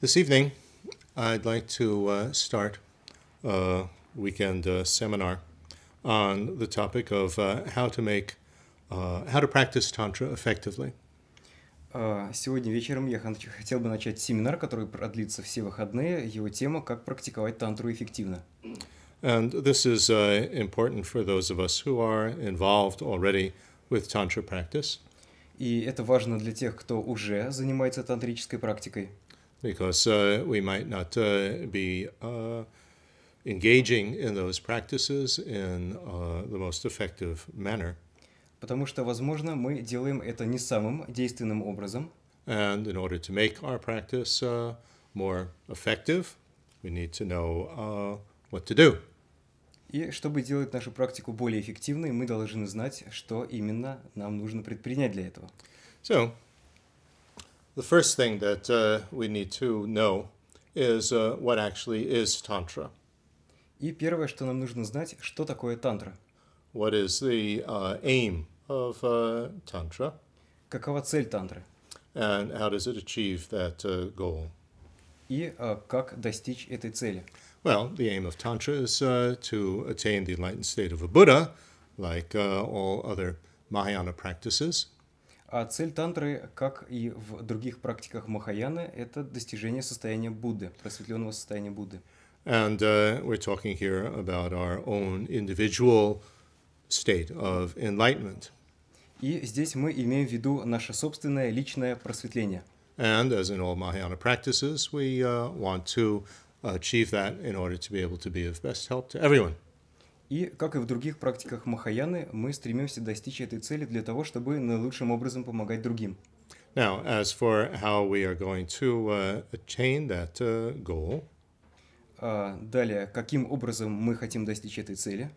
This evening, I'd like to uh, start a uh, weekend uh, seminar on the topic of uh, how to make, uh, how to practice Tantra effectively. Сегодня вечером я хотел бы начать семинар, который продлится все выходные. Его тема «Как практиковать тантру эффективно». And this is uh, important for those of us who are involved already with Tantra practice. И это важно для тех, кто уже занимается тантрической практикой. because uh, we might not uh, be uh, engaging in those practices in the most effective manner. Потому что, возможно, мы делаем это не самым действенным образом. And in order to make our practice uh, more effective, we need to know uh, what to do. И чтобы делать нашу практику более эффективной, мы должны знать, что именно нам нужно предпринять для этого. So, The first thing that uh, we need to know is uh, what actually is Tantra. И первое, что нам нужно знать, что такое Тантра. What is the uh, aim of uh, Tantra? Какова цель Тантры? And how does it achieve that uh, goal? И как достичь этой цели? Well, the aim of Tantra is uh, to attain the enlightened state of a Buddha, like all other Mahayana practices. А цель тантры, как и в других практиках Махаяны, это достижение состояния Будды, просветленного состояния Будды. And uh, we're talking here about our own individual state of enlightenment. И здесь мы имеем в виду наше собственное личное просветление. And as in all Mahayana practices, we uh, want to achieve that in order to be able to be of best help to everyone. И, как и в других практиках Махаяны, мы стремимся достичь этой цели для того, чтобы наилучшим образом помогать другим. Now, as for how we are going to uh, attain that uh, goal, uh, далее, каким образом мы хотим достичь этой цели,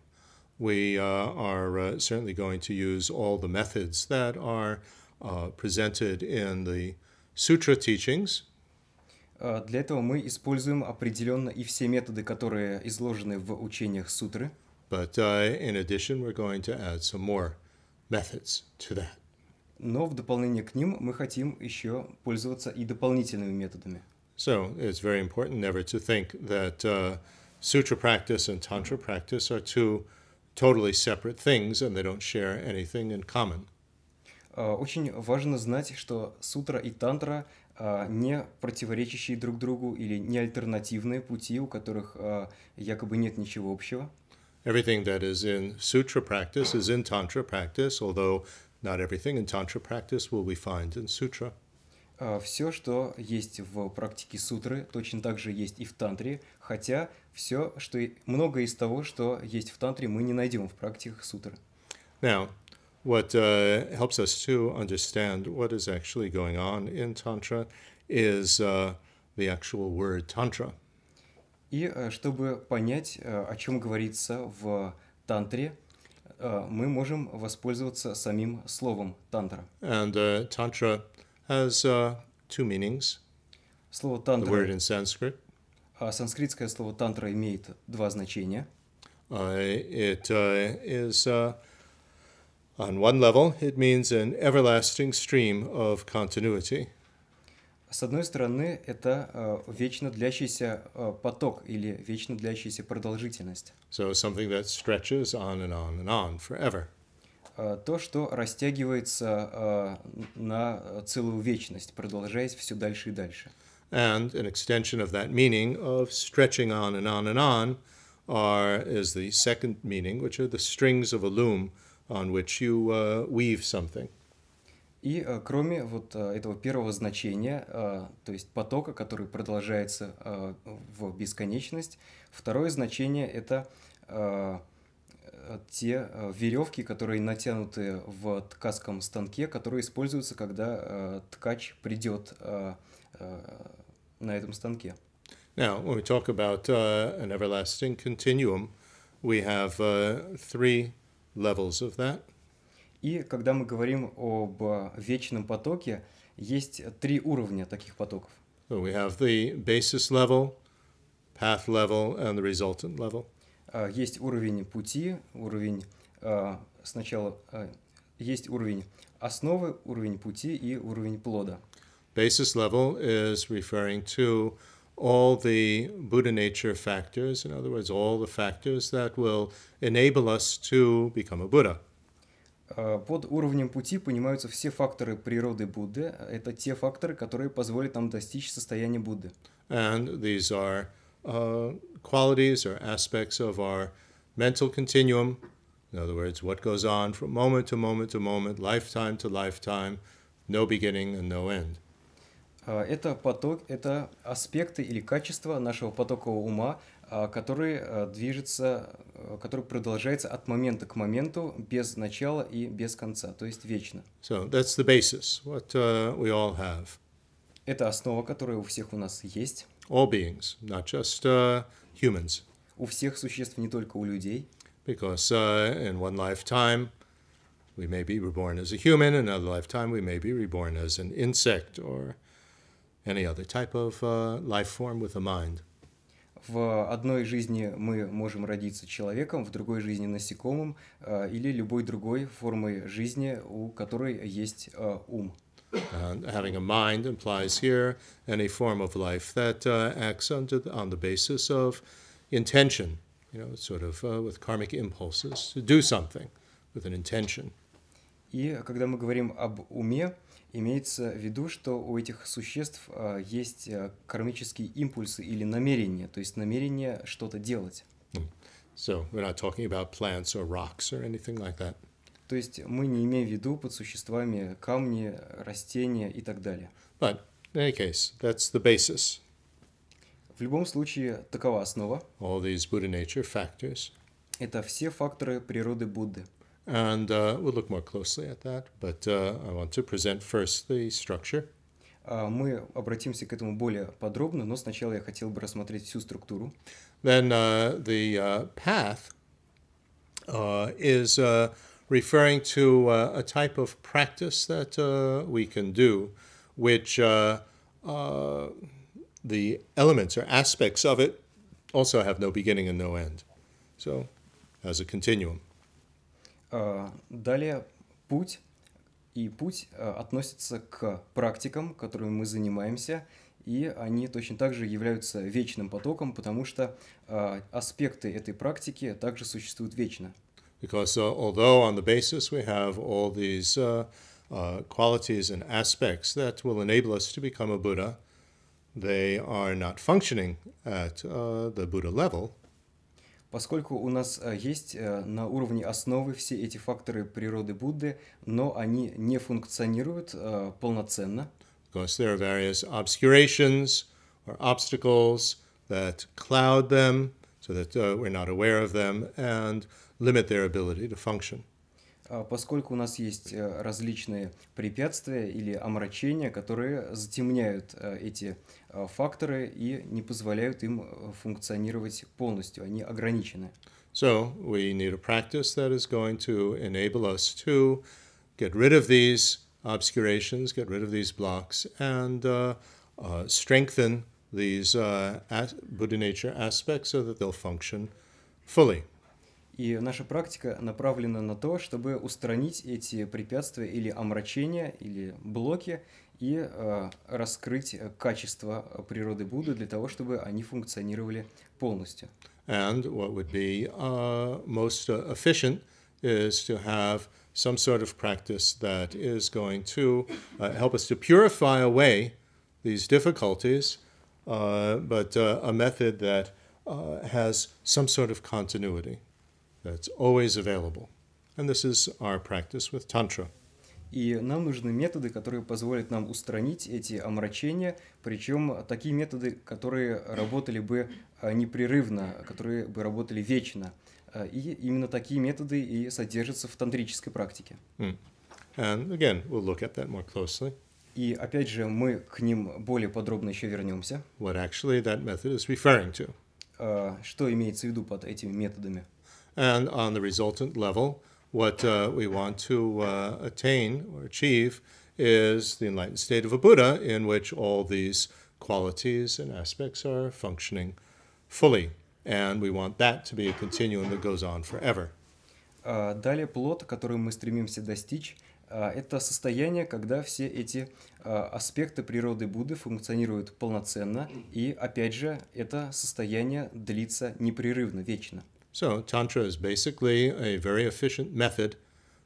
we uh, are uh, certainly going to use all the methods that are uh, presented in the sutra teachings. А, для этого мы используем определенно и все методы, которые изложены в учениях сутры. But uh, in addition, we're going to add some more methods to that. Но в дополнение к ним мы хотим еще пользоваться и дополнительными методами. So it's very important never to think that uh, sutra practice and tantra practice are two totally separate things and they don't share anything in common. Uh, очень важно знать, что сутра и тантра uh, не противоречащие друг другу или не альтернативные пути, у которых uh, якобы нет ничего общего. Everything that is in sutra practice is in tantra practice, although not everything in tantra practice will we find in sutra. Все, что есть в практике сутры, точно так же есть и в тантре, хотя все, что многое из того, что есть в тантре, мы не найдем в практиках сутры. Now, what uh, helps us to understand what is actually going on in tantra is uh, the actual word tantra. И э, чтобы понять, э, о чем говорится в тантре, э, мы можем воспользоваться самим словом тантра. And uh, tantra has uh, two meanings. Слово тантра. The word in Sanskrit. Uh, санскритское слово тантра имеет два значения. Uh, it uh, is uh, on one level, it means an everlasting stream of continuity. С одной стороны, это э, вечно длящийся э, поток или вечно длящаяся продолжительность. So something that stretches on and on and on forever. Э, то, что растягивается э, на целую вечность, продолжаясь все дальше и дальше. And an extension of that meaning of stretching on and on and on are is the second meaning, which are the strings of a loom on which you uh, weave something. И э, кроме вот э, этого первого значения, э, то есть потока, который продолжается э, в бесконечность, второе значение это э, э, те э, веревки, которые натянуты в ткацком станке, которые используются, когда э, ткач придет э, э, на этом станке. Now, when we talk about uh, an everlasting continuum, we have uh, three levels of that. И когда мы говорим об вечном потоке, есть три уровня таких потоков. So we have the basis level, path level, and the resultant level. Uh, есть уровень пути, уровень uh, сначала uh, есть уровень основы, уровень пути и уровень плода. Basis level is referring to all the Buddha nature factors, in other words, all the factors that will enable us to become a Buddha. Э, под уровнем пути понимаются все факторы природы Будды. Это те факторы, которые позволят нам достичь состояния Будды. And these are uh, qualities or aspects of our mental continuum. In other words, what goes on from moment to moment to moment, lifetime to lifetime, no beginning and no end. Э, это поток, это аспекты или качества нашего потокового ума, который движется, который продолжается от момента к моменту без начала и без конца, то есть вечно. So that's the basis, what uh, we all have. Это основа, которая у всех у нас есть. All beings, not just uh, humans. У всех существ, не только у людей. Because uh, in one lifetime we may be reborn as a human, in another lifetime we may be reborn as an insect or any other type of uh, life form with a mind в одной жизни мы можем родиться человеком, в другой жизни насекомым или любой другой формой жизни, у которой есть ум. And having a mind implies here any form of life that uh, acts on, to, on the basis of intention, you know, sort of uh, with karmic impulses to do something with an intention. И когда мы говорим об уме, Имеется в виду, что у этих существ э, есть э, кармические импульсы или намерения, то есть намерение что-то делать. То есть мы не имеем в виду под существами камни, растения и так далее. But in any case, that's the basis. В любом случае, такова основа. All these Buddha nature factors. Это все факторы природы Будды. And uh, we'll look more closely at that, but uh, I want to present first the structure. Мы обратимся к этому более подробно, но сначала я хотел бы рассмотреть всю структуру. Then uh, the uh, path uh, is uh, referring to uh, a type of practice that uh, we can do, which uh, uh, the elements or aspects of it also have no beginning and no end. So, as a continuum. Э, далее путь, и путь э, относится к практикам, которыми мы занимаемся, и они точно так же являются вечным потоком, потому что э, аспекты этой практики также существуют вечно. Because uh, although on the basis we have all these uh, uh, qualities and aspects that will enable us to become a Buddha, they are not functioning at uh, the Buddha level поскольку у нас есть на уровне основы все эти факторы природы Будды, но они не функционируют полноценно. Because there are various obscurations or obstacles that cloud them, so that uh, we're not aware of them and limit their ability to function поскольку у нас есть различные препятствия или омрачения, которые затемняют эти факторы и не позволяют им функционировать полностью, они ограничены. So we need a practice that is going to enable us to get rid of these obscurations, get rid of these blocks, and uh, uh, strengthen these uh, Buddha nature aspects so that they'll function fully. И наша практика направлена на то, чтобы устранить эти препятствия или омрачения, или блоки, и э, раскрыть качество природы Будды для того, чтобы они функционировали полностью. And what would be uh, most efficient is to have some sort of practice that is going to uh, help us to purify away these difficulties, uh, but uh, a method that uh, has some sort of continuity. It's always available. And this is our practice with Tantra. И нам нужны методы, которые позволят нам устранить эти омрачения, причем такие методы, которые работали бы а, непрерывно, которые бы работали вечно. А, и именно такие методы и содержатся в тантрической практике. And again, we'll look at that more closely. И опять же, мы к ним более подробно еще вернемся. What actually that method is referring to. Uh, что имеется в виду под этими методами? And on the resultant level, what uh, we want to uh, attain or achieve is the enlightened state of a Buddha in which all these qualities and aspects are functioning fully. And we want that to be a continuum that goes on forever. Далее плод, который мы стремимся достичь, это состояние, когда все эти аспекты природы Будды функционируют полноценно, и опять же, это состояние длится непрерывно, вечно. So, Tantra is basically a very efficient method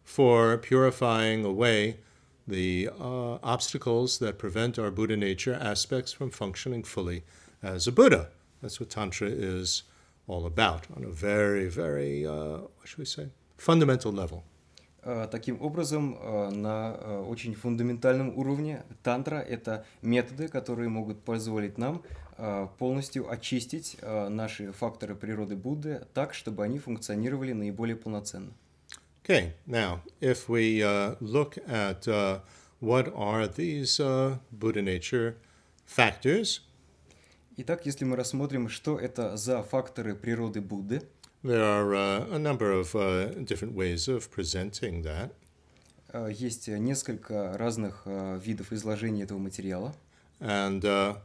for purifying away the uh, obstacles that prevent our Buddha nature aspects from functioning fully as a Buddha. That's what Tantra is all about on a very, very, uh, what should we say, fundamental level. Э, таким образом, э, на э, очень фундаментальном уровне тантра – это методы, которые могут позволить нам Э, полностью очистить э, наши факторы природы Будды так, чтобы они функционировали наиболее полноценно. Okay, now if we uh, look at uh, what are these uh, Buddha nature factors. Итак, если мы рассмотрим, что это за факторы природы Будды. There are uh, a number of uh, different ways of presenting that. Uh, есть несколько разных uh, видов изложения этого материала. And uh,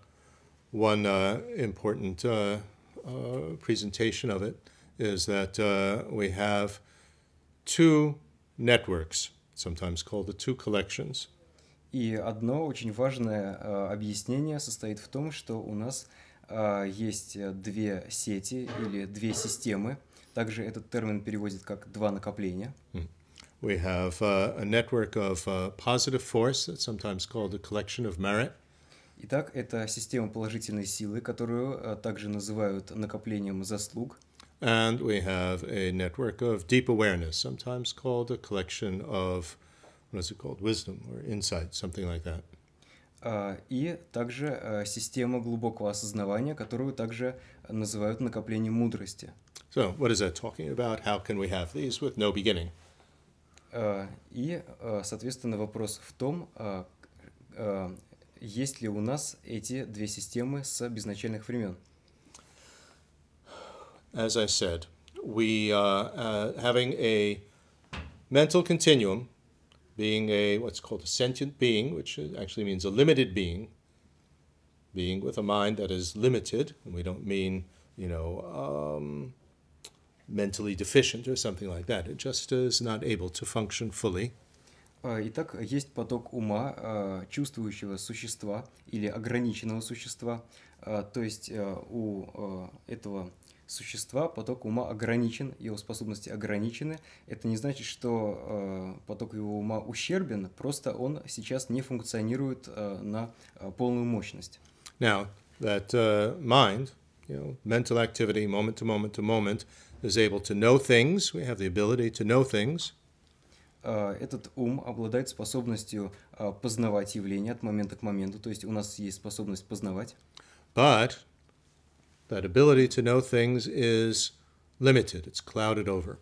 one uh, important uh, uh, presentation of it is that we have two networks, sometimes called the two collections. И одно очень важное э, объяснение состоит в том, что у нас э, есть две сети или две системы. Также этот термин переводит как два накопления. We have э, a network of positive force that's sometimes called a collection of merit. Итак, это система положительной силы, которую также называют накоплением заслуг. And we have a network of deep awareness, sometimes called a collection of, what is it called, wisdom or insight, something like that. Uh, и также uh, система глубокого осознавания, которую также называют накоплением мудрости. So, what is that talking about? How can we have these with no beginning? Uh, и, соответственно, вопрос в том, есть ли у нас эти две системы с безначальных времен. As I said, we are uh, uh, having a mental continuum, being a what's called a sentient being, which actually means a limited being, being with a mind that is limited, and we don't mean you know um, mentally deficient or something like that. It just is not able to function fully. А, итак, есть поток ума а, чувствующего существа или ограниченного существа, а, то есть у этого существа поток ума ограничен, его способности ограничены. Это не значит, что поток его ума ущербен, просто он сейчас не функционирует на полную мощность. Now, that uh, mind, you know, mental activity, moment to moment to moment, is able to know things. We have the ability to know things. Э, этот ум обладает способностью э, познавать явления от момента к моменту, то есть у нас есть способность познавать. But that ability to know things is limited, it's clouded over.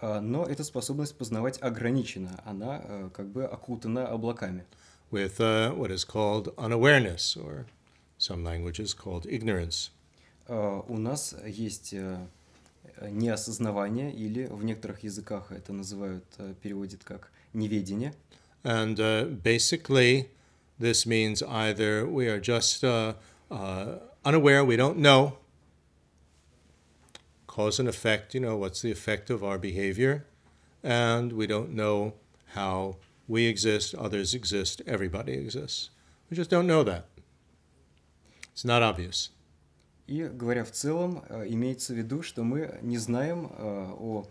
Э, но эта способность познавать ограничена, она как бы окутана облаками. With uh, what is called unawareness, or some languages called ignorance. У нас есть Э, неосознавание, или в некоторых языках это называют, э, переводит как неведение. And uh, basically, this means either we are just uh, uh, unaware, we don't know, cause and effect, you know, what's the effect of our behavior, and we don't know how we exist, others exist, everybody exists. We just don't know that. It's not obvious. И говоря в целом, э, имеется в виду, что мы не знаем э, о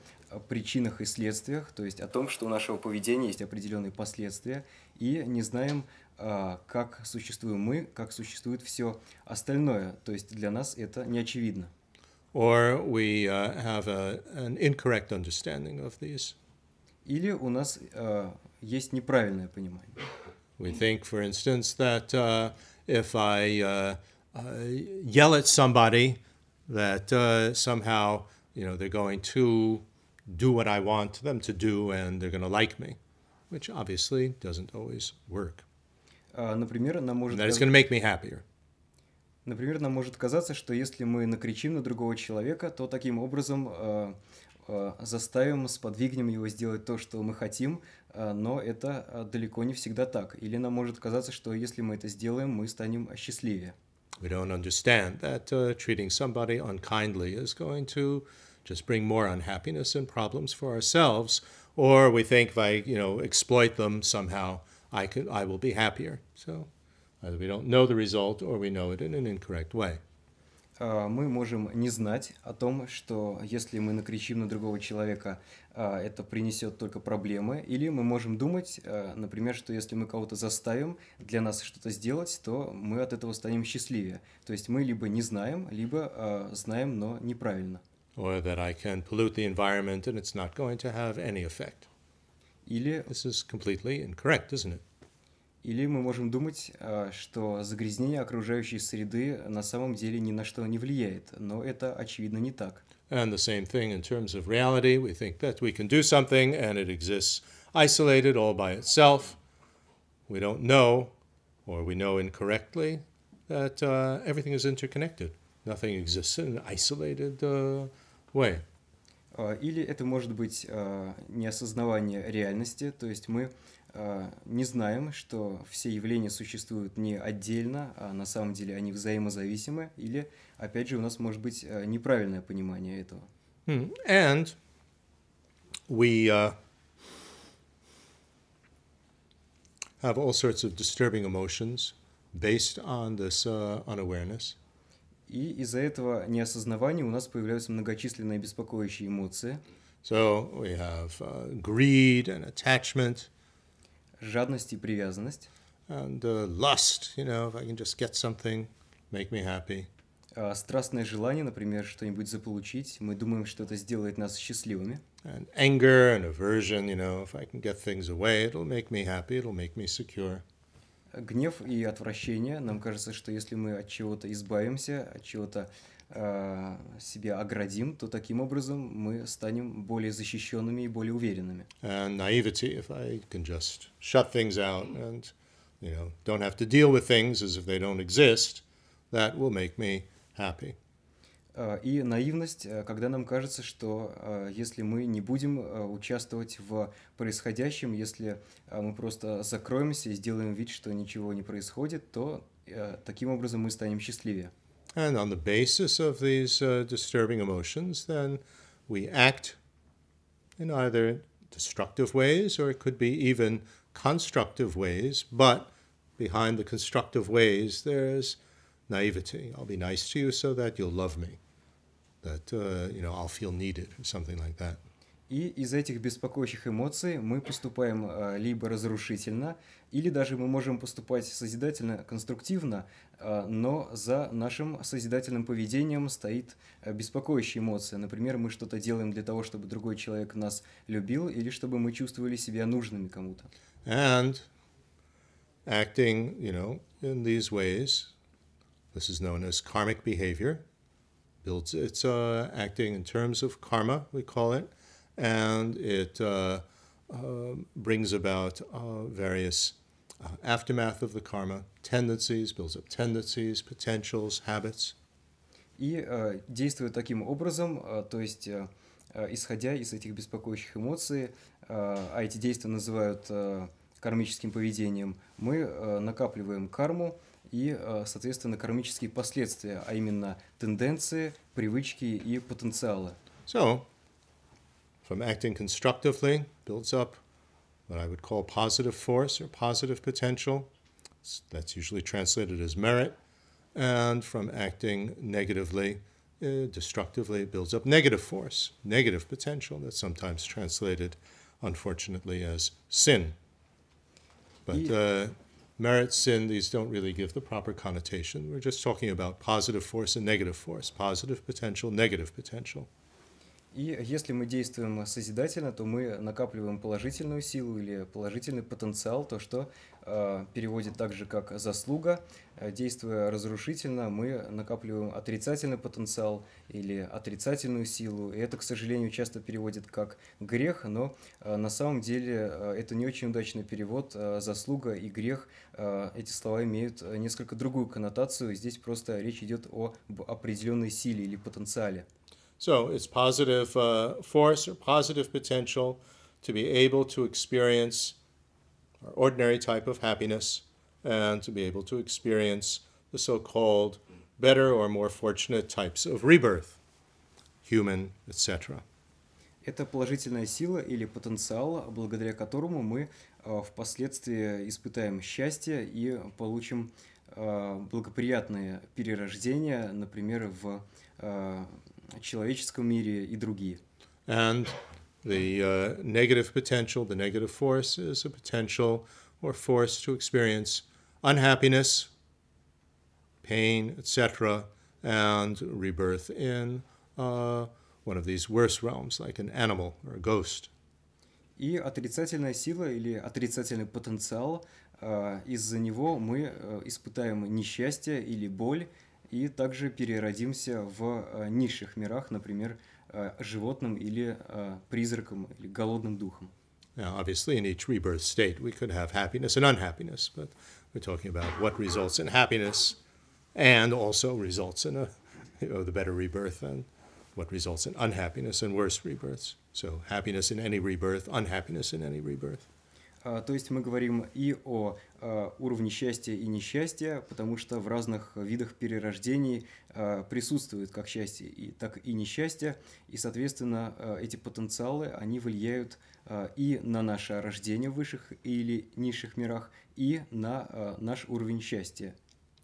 причинах и следствиях, то есть о том, что у нашего поведения есть определенные последствия, и не знаем, э, как существуем мы, как существует все остальное. То есть для нас это не очевидно. Or we have a, an incorrect understanding of these. Или у нас есть неправильное понимание. We think, for instance, that uh, if I uh, Uh, yell at somebody that uh, somehow you know they're going to do what I want them to do and they're going to like me, which obviously doesn't always work. Uh, например, нам может. And that is going to make me happier. Например, нам может казаться, что если мы накричим на другого человека, то таким образом э, э, заставим, сподвигнем его сделать то, что мы хотим, э, но это далеко не всегда так. Или нам может казаться, что если мы это сделаем, мы станем счастливее. We don't understand that uh, treating somebody unkindly is going to just bring more unhappiness and problems for ourselves, or we think if I, you know, exploit them somehow, I could, I will be happier. So either we don't know the result, or we know it in an incorrect way. А, мы можем не знать о том, что если мы накричим на другого человека, а, это принесет только проблемы, или мы можем думать, а, например, что если мы кого-то заставим для нас что-то сделать, то мы от этого станем счастливее. То есть мы либо не знаем, либо знаем, но неправильно. Or that I can pollute the environment and it's not going to have any effect. Или... This is completely incorrect, isn't it? Или мы можем думать, что загрязнение окружающей среды на самом деле ни на что не влияет, но это очевидно не так. And the same thing in terms of reality. We think that we can do something and it exists isolated all by itself. We don't know, or we know incorrectly, that uh, everything is interconnected. Nothing exists in an isolated uh, way. Или это может быть неосознавание реальности, то есть мы uh, а, не знаем, что все явления существуют не отдельно, а на самом деле они взаимозависимы, или, опять же, у нас может быть а, неправильное понимание этого. And we uh, have all sorts of disturbing emotions based on this uh, unawareness. И из-за этого неосознавания у нас появляются многочисленные беспокоящие эмоции. So we have uh, greed and attachment – Жадность и привязанность. And uh, lust, you know, if I can just get something, make me happy. Uh, страстное желание, например, что-нибудь заполучить, мы думаем, что это сделает нас счастливыми. And anger and aversion, you know, if I can get things away, it'll make me happy, it'll make me secure. Гнев и отвращение. Нам кажется, что если мы от чего-то избавимся, от чего-то Э, себя оградим, то таким образом мы станем более защищенными и более уверенными. naivety, if I can just shut things out and you know don't have to deal with things as if they don't exist, that will make me happy. Э, и наивность, э, когда нам кажется, что если мы не будем участвовать в происходящем, если мы просто закроемся и сделаем вид, что ничего не происходит, то таким образом мы станем счастливее. And on the basis of these uh, disturbing emotions, then we act in either destructive ways or it could be even constructive ways. But behind the constructive ways, there's naivety. I'll be nice to you so that you'll love me, that uh, you know I'll feel needed or something like that. И из этих беспокоящих эмоций мы поступаем э, либо разрушительно, или даже мы можем поступать созидательно, конструктивно, э, но за нашим созидательным поведением стоит э, беспокоящая эмоция. Например, мы что-то делаем для того, чтобы другой человек нас любил, или чтобы мы чувствовали себя нужными кому-то. And acting, you know, in these ways, this is known as karmic behavior, builds, it's uh, acting in terms of karma, we call it, and it uh, uh, brings about uh, various aftermath of the karma, tendencies, builds up tendencies, potentials, habits. И э, действует таким образом, э, то есть э, э исходя из этих беспокоящих эмоций, э, а эти действия называют э, кармическим поведением, мы накапливаем карму и, соответственно, кармические последствия, а именно тенденции, привычки и потенциалы. So, from acting constructively, builds up what I would call positive force or positive potential. That's usually translated as merit. And from acting negatively, uh, destructively, builds up negative force, negative potential. That's sometimes translated, unfortunately, as sin. But uh, merit, sin, these don't really give the proper connotation. We're just talking about positive force and negative force, positive potential, negative potential. И если мы действуем созидательно, то мы накапливаем положительную силу или положительный потенциал, то что э, переводит также как заслуга. Э, действуя разрушительно, мы накапливаем отрицательный потенциал или отрицательную силу. И это, к сожалению, часто переводит как грех, но э, на самом деле э, это не очень удачный перевод. Э, заслуга и грех, э, эти слова имеют э, несколько другую коннотацию. Здесь просто речь идет о определенной силе или потенциале. So it's positive uh, force or positive potential to be able to experience our ordinary type of happiness and to be able to experience the so-called better or more fortunate types of rebirth, human, etc. Это положительная сила или потенциал, благодаря которому мы э, впоследствии испытаем счастье и получим э, благоприятные перерождения, например, в э, человеческом мире и другие. And the uh, negative potential, the negative force is a potential or force to experience unhappiness, pain, etc., and rebirth in uh, one of these worse realms, like an animal or a ghost. И отрицательная сила или отрицательный потенциал, uh, из-за него мы uh, испытаем несчастье или боль, и также переродимся в низших мирах, например, животным или призраком, или голодным духом. Now, obviously, in each rebirth state, we could have happiness and unhappiness, but we're talking about what results in happiness and also results in a, you know, the better rebirth and what results in unhappiness and worse rebirths. So, happiness in any rebirth, unhappiness in any rebirth. А, то есть мы говорим и о а, уровне счастья и несчастья, потому что в разных видах перерождений а, присутствует как счастье, и, так и несчастье, и, соответственно, эти потенциалы, они влияют и на наше рождение в высших или низших мирах, и на наш уровень счастья.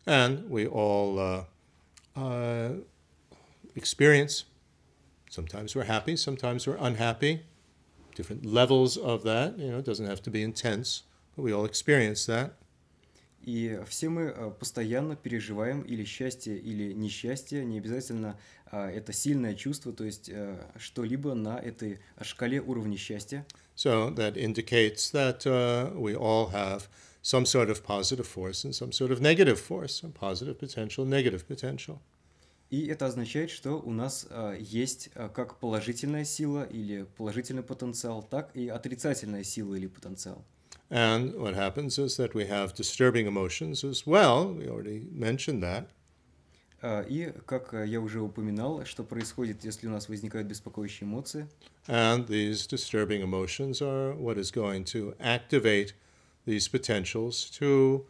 And we all uh, experience. Sometimes we're happy, sometimes we're unhappy. different levels of that. You know, it doesn't have to be intense, but we all experience that. И все мы э, постоянно переживаем или счастье, или несчастье, не обязательно э, это сильное чувство, то есть э, что-либо на этой шкале уровня счастья. So that indicates that uh, we all have some sort of positive force and some sort of negative force, some positive potential, negative potential. И это означает, что у нас э, есть э, как положительная сила или положительный потенциал, так и отрицательная сила или потенциал. And what happens is that we have disturbing emotions as well. We already mentioned that. Э, и, как я уже упоминал, что происходит, если у нас возникают беспокоящие эмоции. And these disturbing emotions are what is going to activate these potentials to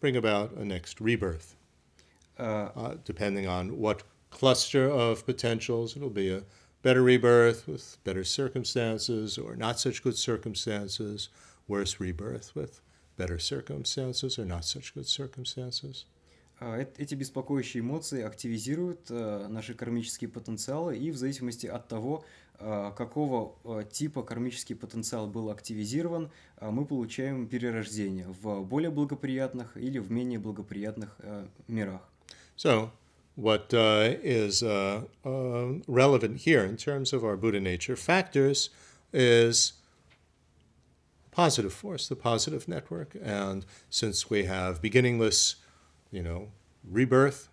bring about a next rebirth. Uh, uh, depending on what cluster of potentials. It'll be a better rebirth with better circumstances or not such good circumstances, worse rebirth with better circumstances or not such good circumstances. Uh, эти беспокоящие эмоции активизируют э, наши кармические потенциалы, и в зависимости от того, э, какого э, типа кармический потенциал был активизирован, мы получаем перерождение в более благоприятных или в менее благоприятных мирах. So, what uh, is uh, uh, relevant here in terms of our Buddha nature factors is positive force, the positive network. And since we have beginningless, you know, rebirth,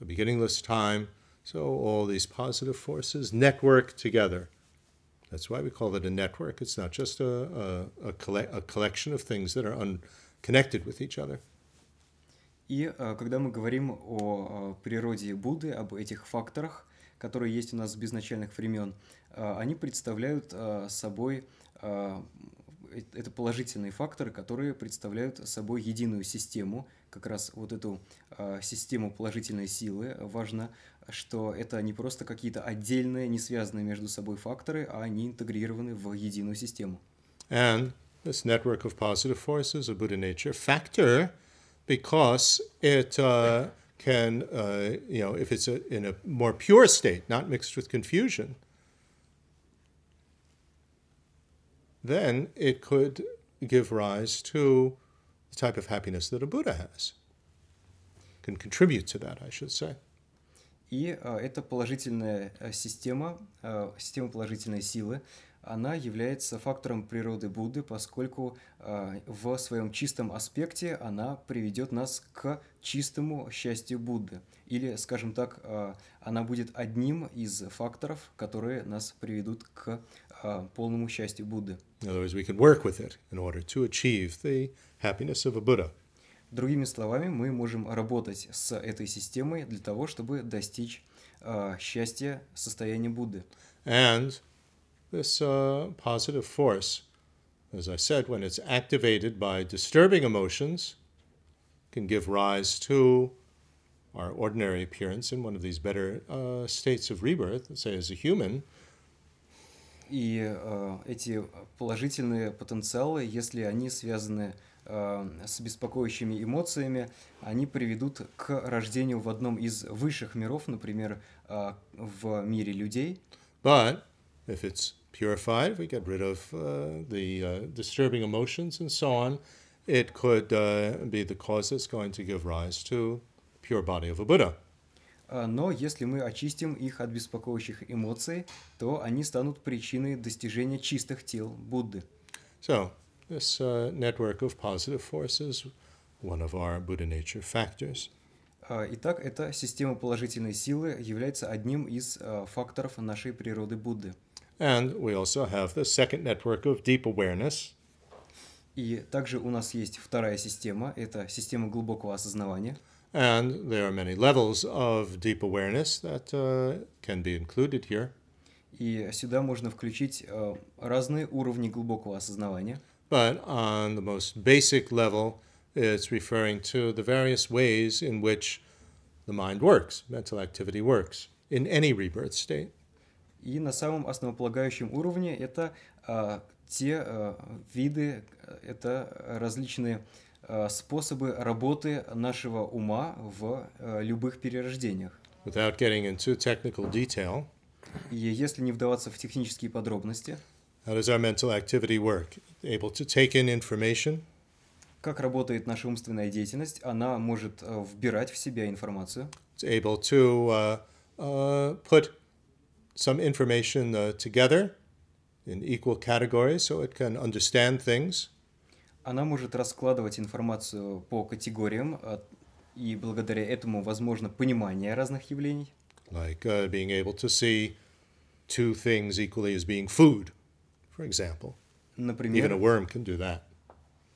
so beginningless time, so all these positive forces network together. That's why we call it a network. It's not just a, a, a, coll- a collection of things that are unconnected with each other. И э, когда мы говорим о э, природе Будды, об этих факторах, которые есть у нас с безначальных времен, э, они представляют собой это положительные факторы, которые представляют собой единую систему, как раз вот эту систему положительной силы. Важно, что это не просто какие-то отдельные, не связанные между собой факторы, а они интегрированы в единую систему. And this network of positive forces of Buddha nature factor because it uh, can, uh, you know, if it's a, in a more pure state, not mixed with confusion, then it could give rise to the type of happiness that a Buddha has. Can contribute to that, I should say. И э, это положительная э, система, э, система положительной силы, она является фактором природы Будды, поскольку а, в своем чистом аспекте она приведет нас к чистому счастью Будды. Или, скажем так, а, она будет одним из факторов, которые нас приведут к а, полному счастью Будды. Другими словами, мы можем работать с этой системой для того, чтобы достичь счастья состояния Будды. And this uh, positive force, as I said, when it's activated by disturbing emotions, can give rise to our ordinary appearance in one of these better uh, states of rebirth, say as a human. И э, эти положительные потенциалы, если они связаны э, с беспокоящими эмоциями, они приведут к рождению в одном из высших миров, например, э, в мире людей. But if it's purified, we get rid of uh, the uh, disturbing emotions and so on, it could be the cause that's going to give rise to pure body of a Buddha. Но если мы очистим их от беспокоящих эмоций, то они станут причиной достижения чистых тел Будды. So, this uh, network of positive forces, one of our Buddha nature factors. Итак, эта система положительной силы является одним из факторов нашей природы Будды. And we also have the second network of deep awareness. И также у нас есть вторая система, это система глубокого осознавания. And there are many levels of deep awareness that uh, can be included here. И сюда можно включить uh, разные уровни глубокого осознавания. But on the most basic level, it's referring to the various ways in which the mind works, mental activity works, in any rebirth state. И на самом основополагающем уровне это э, те э, виды, это различные э, способы работы нашего ума в э, любых перерождениях. Without getting into technical detail, и если не вдаваться в технические подробности, how does our mental activity work? Able to take in information? Как работает наша умственная деятельность? Она может вбирать в себя информацию. It's able to uh, uh, put some information uh, together in equal categories so it can understand things. Она может раскладывать информацию по категориям, а, и благодаря этому возможно понимание разных явлений. Like uh, being able to see two things equally as being food, for example. Например, Even a worm can do that.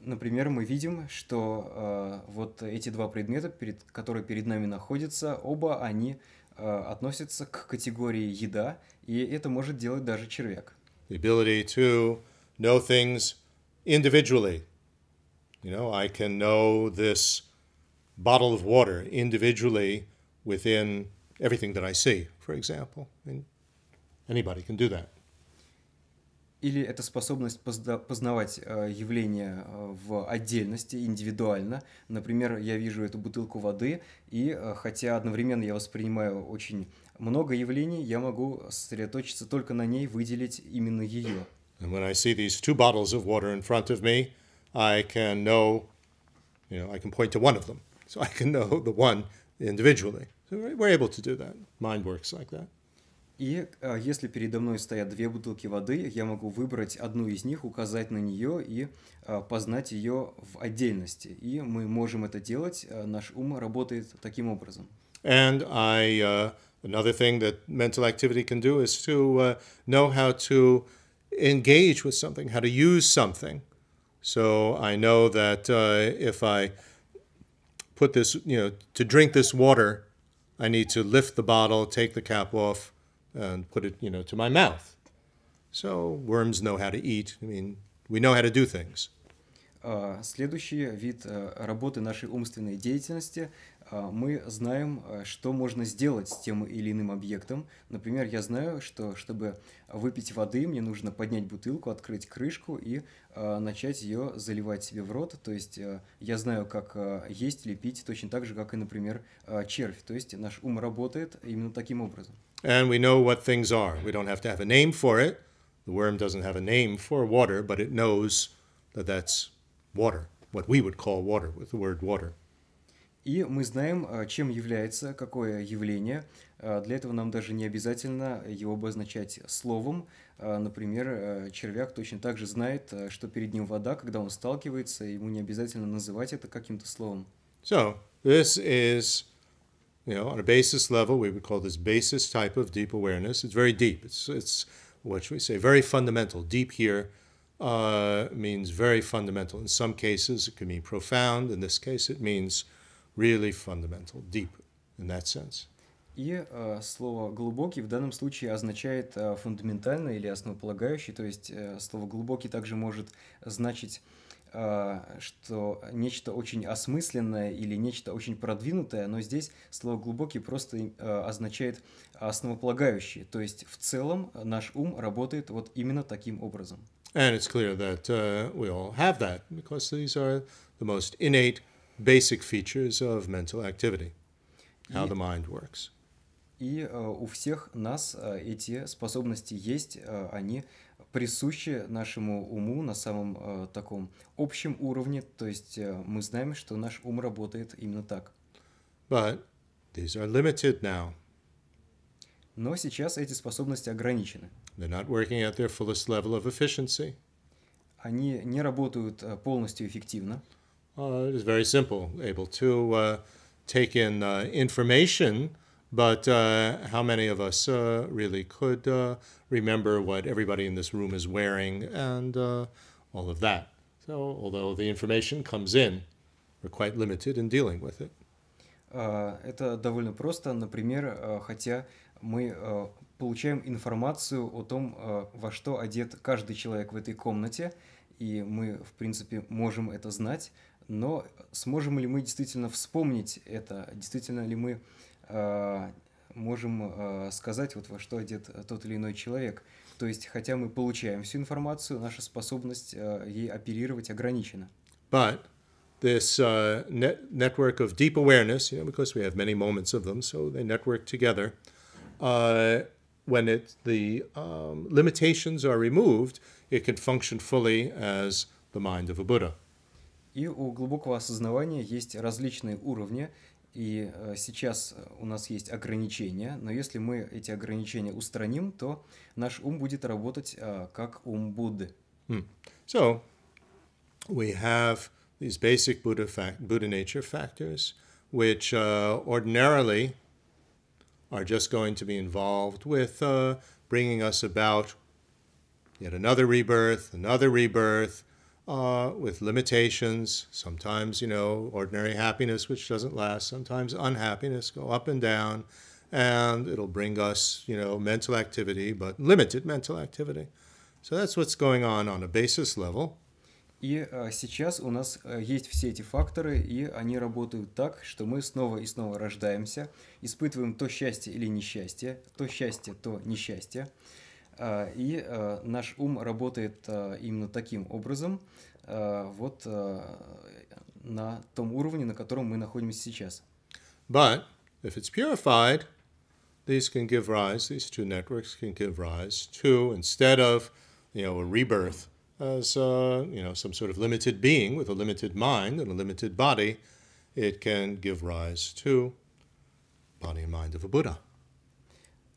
Например, мы видим, что uh, вот эти два предмета, перед, которые перед нами находятся, оба они Э, относится к категории еда, и это может делать даже червяк. The ability to know things individually. You know, I can know this bottle of water individually within everything that I see, for example. I mean, anybody can do that. или это способность познавать э, явления э, в отдельности, индивидуально. Например, я вижу эту бутылку воды, и э, хотя одновременно я воспринимаю очень много явлений, я могу сосредоточиться только на ней, выделить именно ее. And when I see these two bottles of water in front of me, I can know, you know, I can point to one of them. So I can know the one individually. So we're able to do that. Mind works like that. И если передо мной стоят две бутылки воды, я могу выбрать одну из них, указать на нее и познать ее в отдельности. И мы можем это делать. наш ум работает таким образом. And I, uh, another thing that mental activity can do is to uh, know how to engage with something, how to use something. So I know that uh, if I put this, you know, to drink this water, I need to lift the bottle, take the cap off and put it, you know, to my mouth. So worms know how to eat. I mean, we know how to do things. А, следующий вид э, работы нашей умственной деятельности а, мы знаем, э, что можно сделать с тем или иным объектом. Например, я знаю, что чтобы выпить воды, мне нужно поднять бутылку, открыть крышку и начать ее заливать себе в рот. То есть я знаю, как есть, лепить, точно так же, как и, например, червь. То есть наш ум работает именно таким образом. And we know what things are. We don't have to have a name for it. The worm doesn't have a name for water, but it knows that that's water, what we would call water with the word water. И мы знаем, чем является, какое явление. Для этого нам даже не обязательно его обозначать словом. Например, червяк точно так же знает, что перед ним вода, когда он сталкивается, ему не обязательно называть это каким-то словом. So, this is, you know, on a basis level, we would call this basis type of deep awareness. It's very deep. It's, it's what should we say, very fundamental. Deep here uh, means very fundamental. In some cases, it can mean profound. In this case, it means really fundamental, deep in that sense. И э, слово глубокий в данном случае означает э, фундаментальный или основополагающий, то есть э, слово глубокий также может значить э, что нечто очень осмысленное или нечто очень продвинутое, но здесь слово «глубокий» просто э, означает основополагающий, то есть в целом наш ум работает вот именно таким образом. And it's clear that uh, we all have that, because these are the most innate basic features of mental activity, how the mind works. И э, у всех нас э, эти способности есть, э, они присущи нашему уму на самом таком общем уровне, то есть мы знаем, что наш ум работает именно так. But these are limited now. Но сейчас эти способности ограничены. They're not working at their fullest level of efficiency. Они не работают полностью эффективно. Uh, it is very simple, able to uh, take in uh, information, but uh, how many of us uh, really could uh, remember what everybody in this room is wearing and all of that? So, although the information comes in, we're quite limited in dealing with it. Это довольно просто. Например, э, хотя мы э, получаем информацию о том, э, во что одет каждый человек в этой комнате, и мы, в принципе, можем это знать, но сможем ли мы действительно вспомнить это, действительно ли мы э, можем э, сказать, вот во что одет тот или иной человек. То есть, хотя мы получаем всю информацию, наша способность э, ей оперировать ограничена. But this uh, net network of deep awareness, you know, because we have many moments of them, so they network together. Uh, when it, the um, limitations are removed, it can function fully as the mind of a Buddha. И у глубокого осознавания есть различные уровни, и сейчас у нас есть ограничения, но если мы эти ограничения устраним, то наш ум будет работать как ум Будды. Hmm. So, we have these basic Buddha, fact, Buddha nature factors, which uh, ordinarily are just going to be involved with uh, bringing us about yet another rebirth, another rebirth, uh, with limitations, sometimes, you know, ordinary happiness, which doesn't last, sometimes unhappiness go up and down, and it'll bring us, you know, mental activity, but limited mental activity. So that's what's going on on a basis level. И uh, сейчас у нас uh, есть все эти факторы, и они работают так, что мы снова и снова рождаемся, испытываем то счастье или несчастье, то счастье, то несчастье. Uh, И наш ум работает именно таким образом, вот на том уровне, на котором мы находимся сейчас. But if it's purified, these can give rise, these two networks can give rise to, instead of, you know, a rebirth as, uh, you know, some sort of limited being with a limited mind and a limited body, it can give rise to body and mind of a Buddha.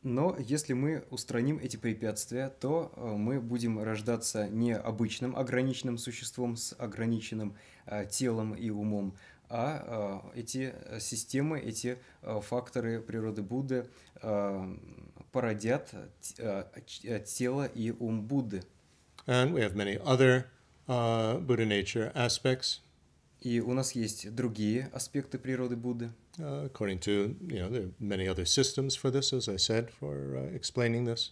Но если мы устраним эти препятствия, то э, мы будем рождаться не обычным ограниченным существом с ограниченным э, телом и умом, а э, эти системы, эти факторы природы Будды породят тело и ум Будды. And we have many other uh, Buddha nature aspects и у нас есть другие аспекты природы Будды. Uh, according to, you know, there are many other systems for this, as I said, for uh, explaining this.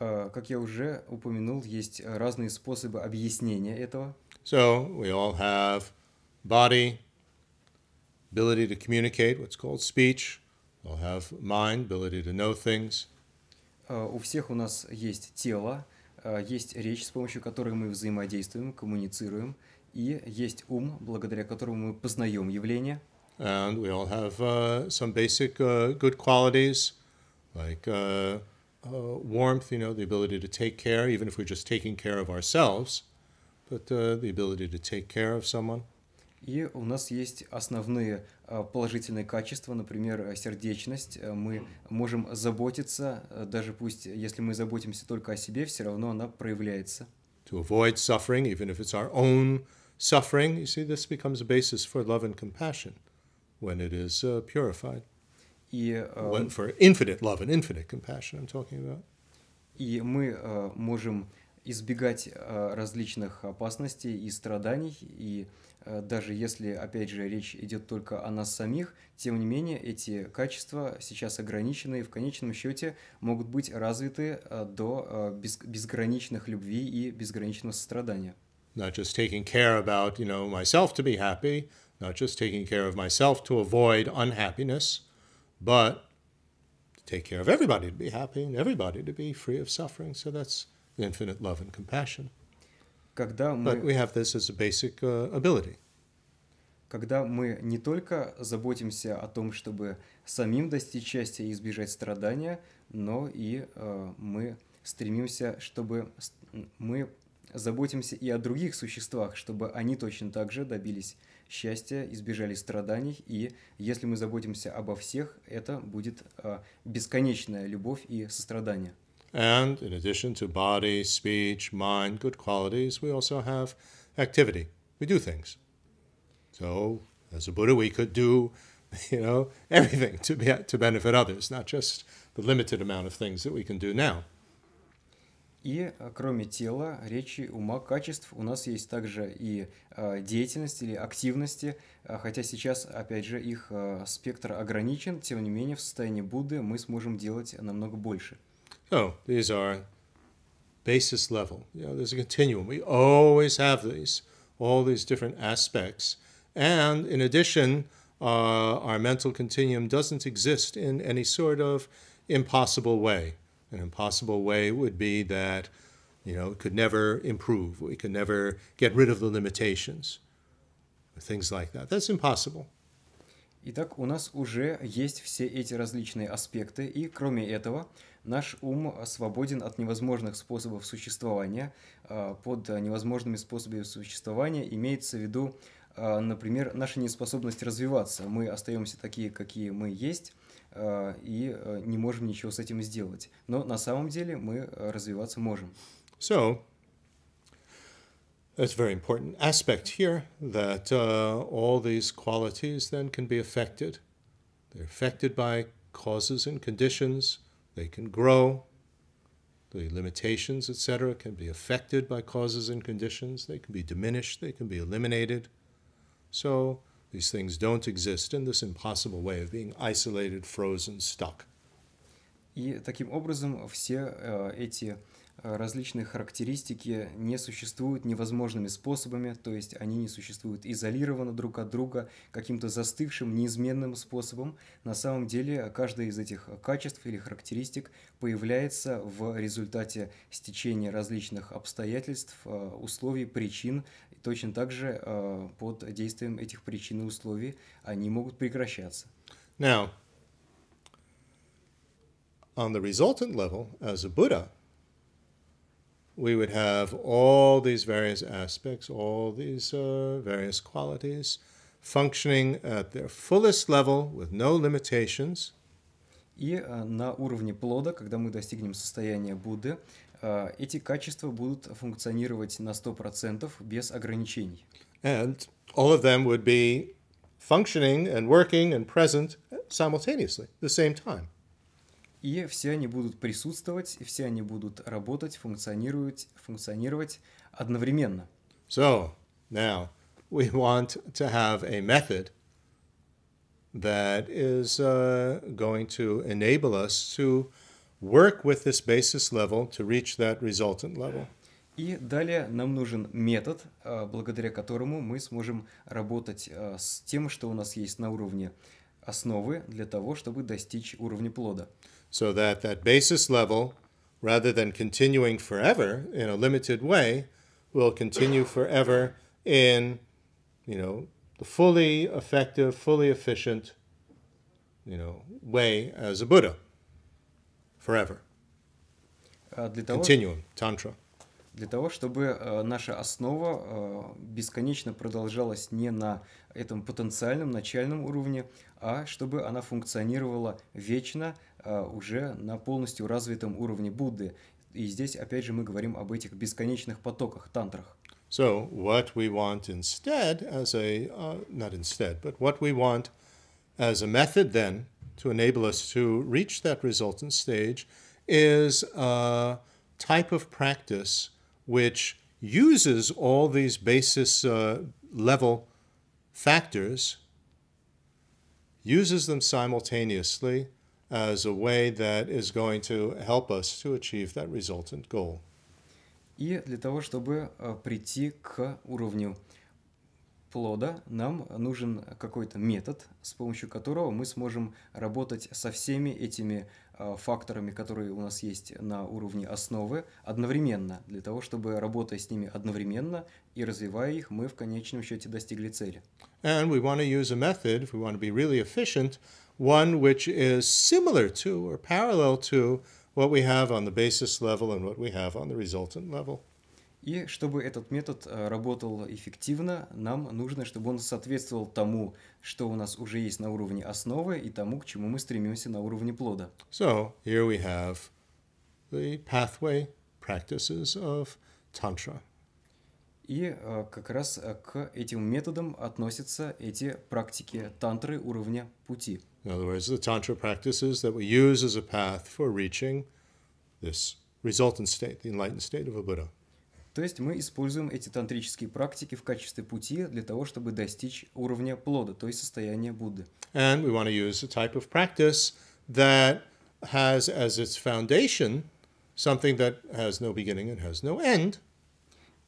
Uh, как я уже упомянул, есть разные способы объяснения этого. So we all have body, ability to communicate, what's called speech. We'll have mind, ability to know things. Uh, у всех у нас есть тело, uh, есть речь, с помощью которой мы взаимодействуем, коммуницируем – и есть ум, благодаря которому мы познаем явления. And we all have uh, some basic uh, good qualities, like uh, uh, warmth, you know, the ability to take care, even if we're just taking care of ourselves, but uh, the ability to take care of someone. И у нас есть основные положительные качества, например, сердечность. Мы можем заботиться, даже пусть, если мы заботимся только о себе, все равно она проявляется. To avoid suffering, even if it's our own Suffering, you see, this becomes a basis for love and compassion when it is uh, purified. И, uh, when, for infinite love and infinite compassion I'm talking about. И мы uh, можем избегать uh, различных опасностей и страданий, и uh, даже если, опять же, речь идет только о нас самих, тем не менее эти качества сейчас ограничены и в конечном счете могут быть развиты uh, до без, безграничных любви и безграничного сострадания. not just taking care about, you know, myself to be happy, not just taking care of myself to avoid unhappiness, but to take care of everybody to be happy and everybody to be free of suffering. So that's infinite love and compassion. Мы... But we have this as a basic uh, ability. Когда мы не только заботимся о том, чтобы самим достичь счастья и избежать страдания, но и э, мы стремимся, чтобы мы заботимся и о других существах, чтобы они точно так же добились счастья, избежали страданий. И если мы заботимся обо всех, это будет бесконечная любовь и сострадание. And in addition to body, speech, mind, good qualities, we also have activity. We do things. So, as a Buddha, we could do, you know, everything to be to benefit others, not just the limited amount of things that we can do now. И кроме тела, речи, ума, качеств у нас есть также и деятельность или активности, хотя сейчас, опять же, их спектр ограничен, тем не менее в состоянии Будды мы сможем делать намного больше. Oh, these are basis level. You know, there's a continuum. We always have these, all these different aspects. And in addition, uh, our mental continuum doesn't exist in any sort of impossible way. An impossible way would be that, you know, it could never improve. We could never get rid of the limitations. Things like that. That's impossible. Итак, у нас уже есть все эти различные аспекты, и кроме этого, наш ум свободен от невозможных способов существования. А, под невозможными способами существования имеется в виду, а, например, наша неспособность развиваться. Мы остаемся такие, какие мы есть, и не можем ничего с этим сделать. Но на самом деле мы развиваться можем. So, That's very important aspect here that uh, all these qualities then can be affected. They're affected by causes and conditions. They can grow. The limitations, etc., can be affected by causes and conditions. They can be diminished. They can be eliminated. So These things don't exist in this impossible way of being isolated, frozen, stuck. И таким образом все э, эти э, различные характеристики не существуют невозможными способами, то есть они не существуют изолированно друг от друга, каким-то застывшим, неизменным способом. На самом деле каждое из этих качеств или характеристик появляется в результате стечения различных обстоятельств, э, условий, причин, и точно так же э, под действием этих причин и условий они могут прекращаться. Now, on the resultant level, as a Buddha, we would have all these various aspects, all these uh, various qualities functioning at their fullest level with no limitations – И на уровне плода, когда мы достигнем состояния Будды, Э, эти качества будут функционировать на 100% без ограничений. And all of them would be functioning and working and present simultaneously, the same time. И все они будут присутствовать, и все они будут работать, функционировать, функционировать одновременно. So, now we want to have a method that is uh, going to enable us to uh, work with this basis level to reach that resultant level. И далее нам нужен метод, э, благодаря которому мы сможем работать э, с тем, что у нас есть на уровне основы для того, чтобы достичь уровня плода. So that that basis level, rather than continuing forever in a limited way, will continue forever in, you know, the fully effective, fully efficient, you know, way as a Buddha. forever. А для того, Continuum, Tantra. Для того, чтобы э, наша основа э, бесконечно продолжалась не на этом потенциальном начальном уровне, а чтобы она функционировала вечно э, уже на полностью развитом уровне Будды. И здесь, опять же, мы говорим об этих бесконечных потоках, тантрах. So what we want instead as a, uh, not instead, but what we want as a method then – to enable us to reach that resultant stage is a type of practice which uses all these basis uh, level factors, uses them simultaneously as a way that is going to help us to achieve that resultant goal. И для того, чтобы э, прийти к уровню плода нам нужен какой-то метод, с помощью которого мы сможем работать со всеми этими а, факторами, которые у нас есть на уровне основы, одновременно, для того, чтобы работая с ними одновременно и развивая их, мы в конечном счете достигли цели. And we want to use a method, if we want to be really efficient, one which is similar to or parallel to what we have on the basis level and what we have on the resultant level. И чтобы этот метод э, работал эффективно, нам нужно, чтобы он соответствовал тому, что у нас уже есть на уровне основы и тому, к чему мы стремимся на уровне плода. So, here we have the pathway practices of Tantra. И э, как раз э, к этим методам относятся эти практики тантры уровня пути. In other words, the tantra practices that we use as a path for reaching this resultant state, the enlightened state of a Buddha. То есть мы используем эти тантрические практики в качестве пути для того, чтобы достичь уровня плода, то есть состояния Будды. And we want to use a type of practice that has as its foundation something that has no beginning and has no end.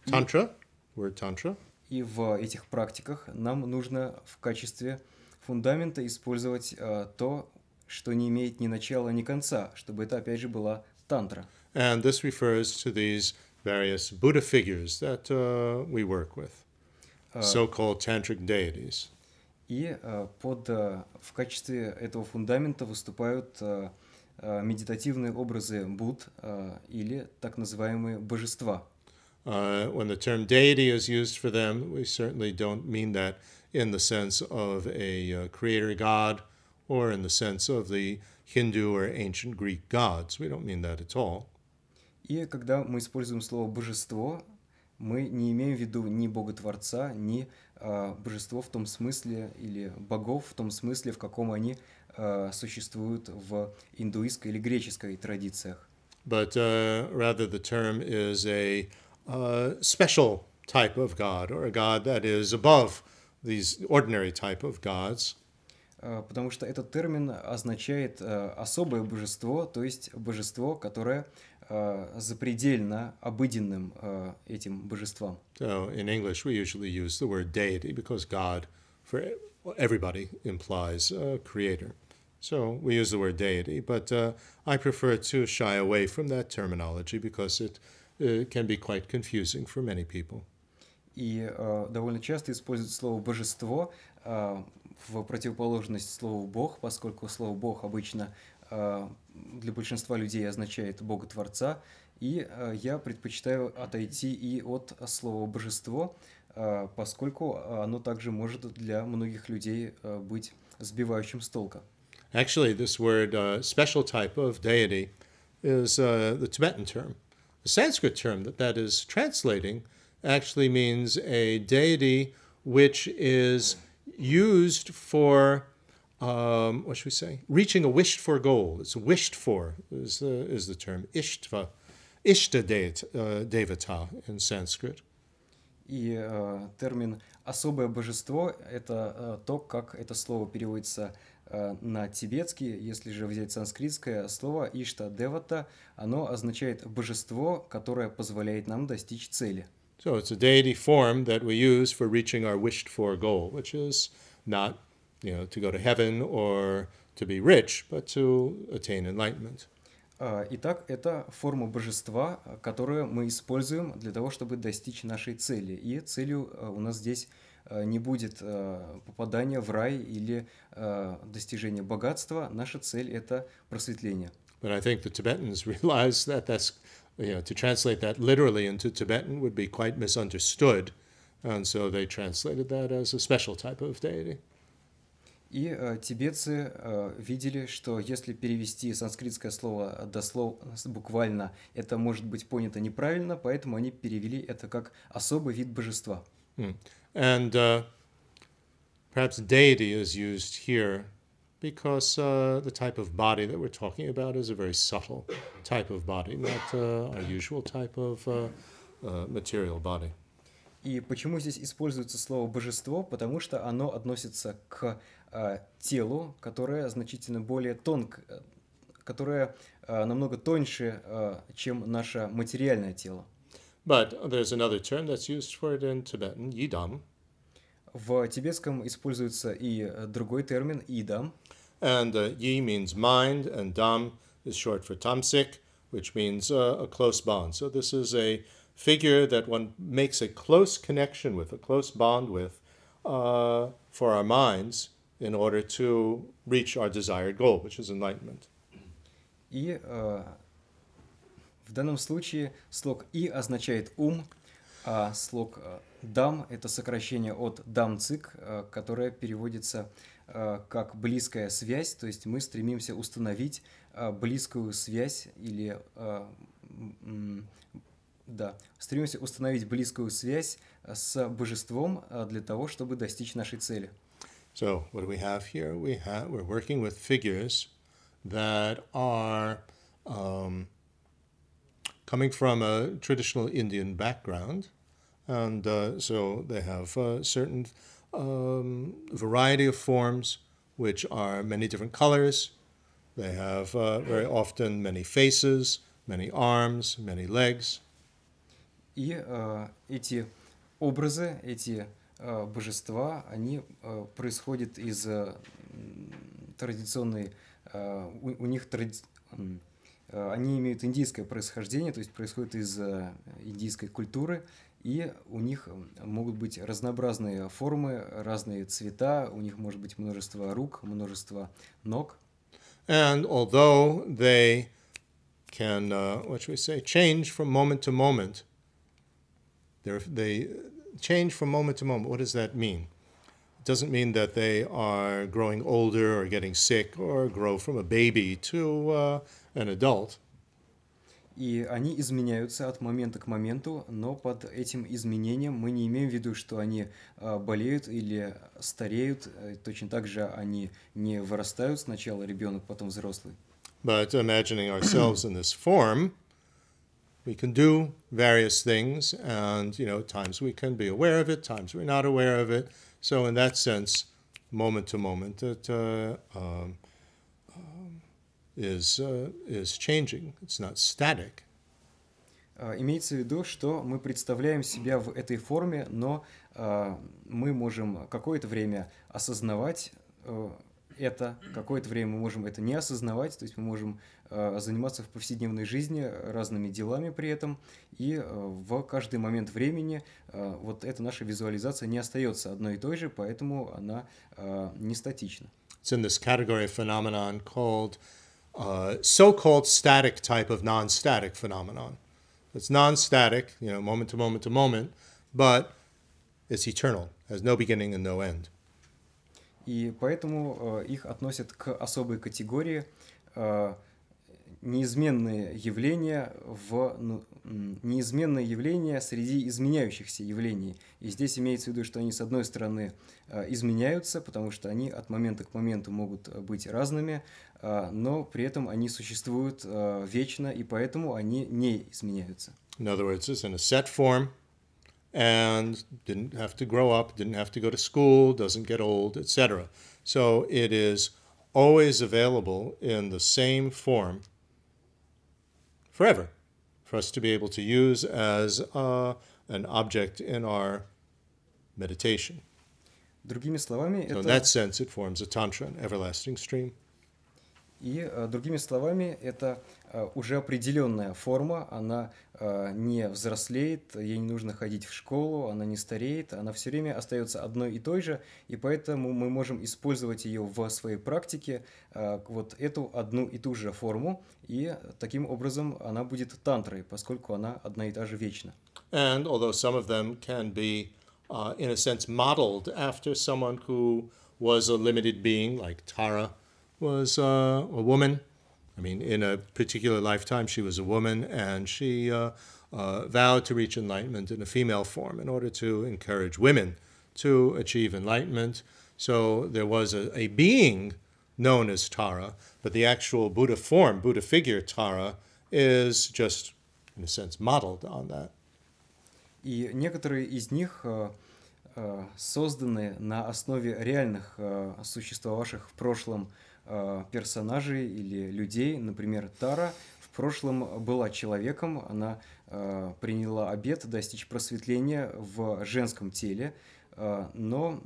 Tantra, word tantra. И в этих практиках нам нужно в качестве фундамента использовать uh, то, что не имеет ни начала, ни конца, чтобы это опять же была тантра. And this refers to these various Buddha figures that uh, we work with, uh, so-called tantric deities. И э, под, э, в качестве этого фундамента выступают э, медитативные образы Будд или так называемые божества. Uh, when the term deity is used for them, we certainly don't mean that in the sense of a uh, creator god or in the sense of the Hindu or ancient Greek gods. We don't mean that at all. И когда мы используем слово «божество», мы не имеем в виду ни Бога Творца, ни э, божество в том смысле, или богов в том смысле, в каком они э, существуют в индуистской или греческой традициях. But uh, rather the term is a uh, special type of God, or a God that is above these ordinary type of gods. А, потому что этот термин означает особое божество, то есть божество, которое uh, э, запредельно обыденным э, этим божествам. So in English we usually use the word deity because God for everybody implies a creator. So we use the word deity, but uh, I prefer to shy away from that terminology because it uh, can be quite confusing for many people. И э, довольно часто используют слово божество э, в противоположность слову бог, поскольку слово бог обычно э, для большинства людей означает Бога Творца, и э, я предпочитаю отойти и от слова «божество», э, поскольку оно также может для многих людей э, быть сбивающим с толка. Actually, this word, uh, special type of deity, is uh, the Tibetan term. The Sanskrit term that that is translating actually means a deity which is used for um, what should we say? Reaching a wished for goal. It's wished for is the, is the term ishtva, ishta devata in Sanskrit. И э, термин «особое божество» — это э, то, как это слово переводится э, на тибетский. Если же взять санскритское слово «ишта девата», оно означает «божество, которое позволяет нам достичь цели». So it's a deity form that we use for reaching our wished for goal, which is not you know, to go to heaven or to be rich, but to attain enlightenment. Итак, это форма божества, которую мы используем для того, чтобы достичь нашей цели. И целью э, у нас здесь э, не будет э, попадания в рай или достижения богатства. Наша цель – это просветление. But I think the Tibetans realize that that's, you know, to translate that literally into Tibetan would be quite misunderstood. And so they translated that as a special type of deity. И э, тибетцы э, видели, что если перевести санскритское слово дослов буквально, это может быть понято неправильно, поэтому они перевели это как особый вид божества. And uh, perhaps deity is used here because uh, the type of body that we're talking about is a very subtle type of body, not uh, our usual type of uh, uh material body. И почему здесь используется слово божество? Потому что оно относится к э, телу, которое значительно более тонкое, э, которое э, намного тоньше, э, чем наше материальное тело. But there's another term that's used for it in Tibetan, yidam. В тибетском используется и э, другой термин идам. And uh, yi means mind, and dam is short for tamsik, which means uh, a close bond. So this is a figure that one makes a close connection with, a close bond with, uh, for our minds in order to reach our desired goal, which is enlightenment. И uh, в данном случае слог и означает ум, а слог э, дам это сокращение от дамцик, э, которое переводится как близкая связь, то есть мы стремимся установить близкую связь или да, стремимся установить близкую связь с божеством для того, чтобы достичь нашей цели. So what do we have here? We have we're working with figures that are um, coming from a traditional Indian background, and uh, so they have a certain um, variety of forms, which are many different colors. They have uh, very often many faces, many arms, many legs. И э, эти образы, эти э, божества, они э, происходят из традиционной, у, них тради... они имеют индийское происхождение, то есть происходят из индийской культуры, и у них могут быть разнообразные формы, разные цвета, у них может быть множество рук, множество ног. And although they can, uh, what should we say, change from moment to moment, They're, they change from moment to moment. What does that mean? It doesn't mean that they are growing older or getting sick or grow from a baby to uh, an adult. И они изменяются от момента к моменту, но под этим изменением мы не имеем в виду, что они болеют или стареют. Точно так же они не вырастают сначала ребенок, потом взрослый. But imagining ourselves in this form, we can do various things and you know times we can be aware of it times we're not aware of it so in that sense moment to moment that uh, um, um, is, uh, is changing it's not static uh, Имеется в виду, что мы представляем себя в этой форме, но мы можем какое-то время осознавать э, это, какое-то время мы можем это не осознавать, то есть мы можем э, заниматься в повседневной жизни э, разными делами при этом, и э, в каждый момент времени вот эта наша визуализация не остается одной и той же, поэтому она не статична. It's in this category of phenomenon called uh, so-called static type of non-static phenomenon. It's non-static, you know, moment to moment to moment, but it's eternal, has no beginning and no end и поэтому э, их относят к особой категории э, неизменные явления в ну, неизменные явления среди изменяющихся явлений. И здесь имеется в виду, что они с одной стороны э, изменяются, потому что они от момента к моменту могут быть разными, но при этом они существуют вечно, и поэтому они не изменяются. In other words, it's in a set form, and didn't have to grow up, didn't have to go to school, doesn't get old, etc. So it is always available in the same form forever for us to be able to use as uh, an object in our meditation. словами, so in that sense, it forms a tantra, an everlasting stream. И э, другими словами, это э, уже определенная форма, она э, не взрослеет, ей не нужно ходить в школу, она не стареет, она все время остается одной и той же, и поэтому мы можем использовать ее в своей практике, вот эту одну и ту же форму, и таким образом она будет тантрой, поскольку она одна и та же вечно. And although some of them can be, uh, in a sense, modeled after someone who was a limited being, like Tara, was uh, a woman. I mean, in a particular lifetime, she was a woman, and she uh, uh, vowed to reach enlightenment in a female form in order to encourage women to achieve enlightenment. So there was a, a being known as Tara, but the actual Buddha form, Buddha figure Tara, is just, in a sense, modeled on that. И некоторые из них э, э, созданы на основе реальных э, существовавших в прошлом Э, персонажей или людей. Например, Тара в прошлом была человеком, она э, приняла обет достичь просветления в женском теле, э, но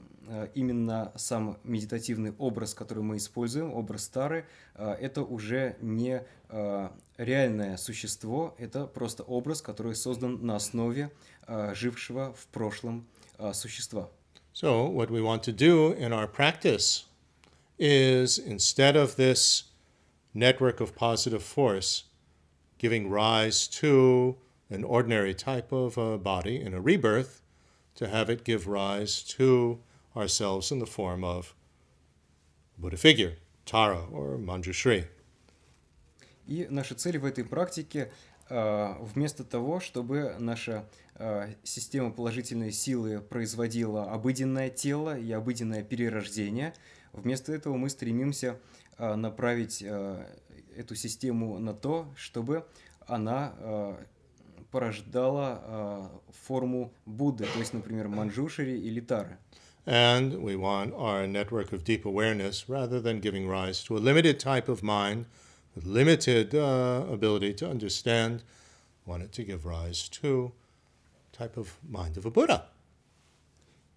именно сам медитативный образ, который мы используем, образ Тары, это уже не реальное существо, это просто образ, который создан на основе жившего в прошлом существа. So what we want to do in our practice is instead of this network of positive force giving rise to an ordinary type of a body in a rebirth, to have it give rise to ourselves in the form of Buddha figure, Tara or Manjushri. И наша цель в этой практике э, вместо того, чтобы наша э, система положительной силы производила обыденное тело и обыденное перерождение – Вместо этого мы стремимся направить эту систему на то, чтобы она порождала форму Будды, то есть, например, Манджушери или Тары. And we want our network of deep awareness rather than giving rise to a limited type of mind with limited uh, ability to understand, want it to give rise to type of mind of a Buddha.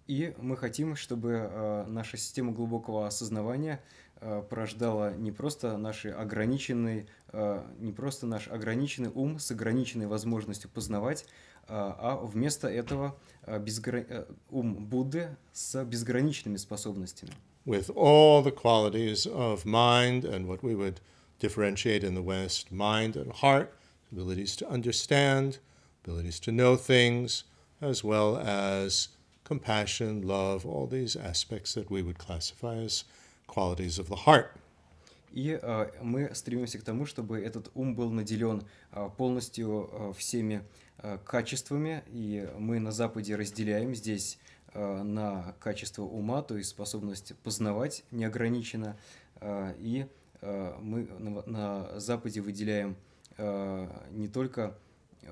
И мы хотим, чтобы э, наша система глубокого осознавания э, порождала не просто наш ограниченный, э, не просто наш ограниченный ум с ограниченной возможностью познавать, а вместо этого безгра... ум Будды с безграничными способностями. With all the qualities of mind and what we would differentiate in the West, mind and heart, abilities to understand, abilities to know things, as well as compassion, love, all these aspects that we would classify as qualities of the heart. И э, мы стремимся к тому, чтобы этот ум был наделен э, полностью э, всеми э, качествами, и мы на Западе разделяем здесь э, на качество ума, то есть способность познавать неограниченно, э, и э, мы на, на Западе выделяем э, не только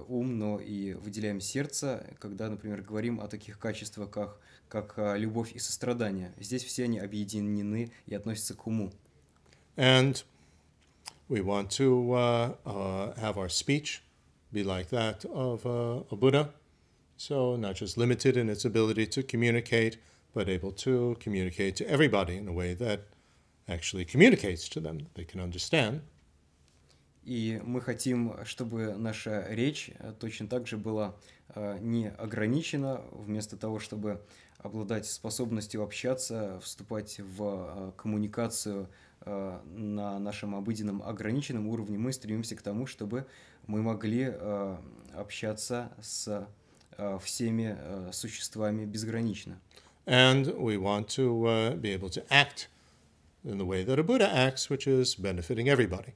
ум, но и выделяем сердце, когда, например, говорим о таких качествах, как, как любовь и сострадание. Здесь все они объединены и относятся к уму. And we want to uh, uh, have our speech be like that of uh, a Buddha. So not just limited in its ability to communicate, but able to communicate to everybody in a way that actually communicates to them, that they can understand. И мы хотим, чтобы наша речь э, точно так же была э, не ограничена, вместо того, чтобы обладать способностью общаться, вступать в э, коммуникацию на нашем обыденном ограниченном уровне, мы стремимся к тому, чтобы мы могли общаться с всеми существами безгранично. And we want to be able to act in the way that a Buddha acts, which is benefiting everybody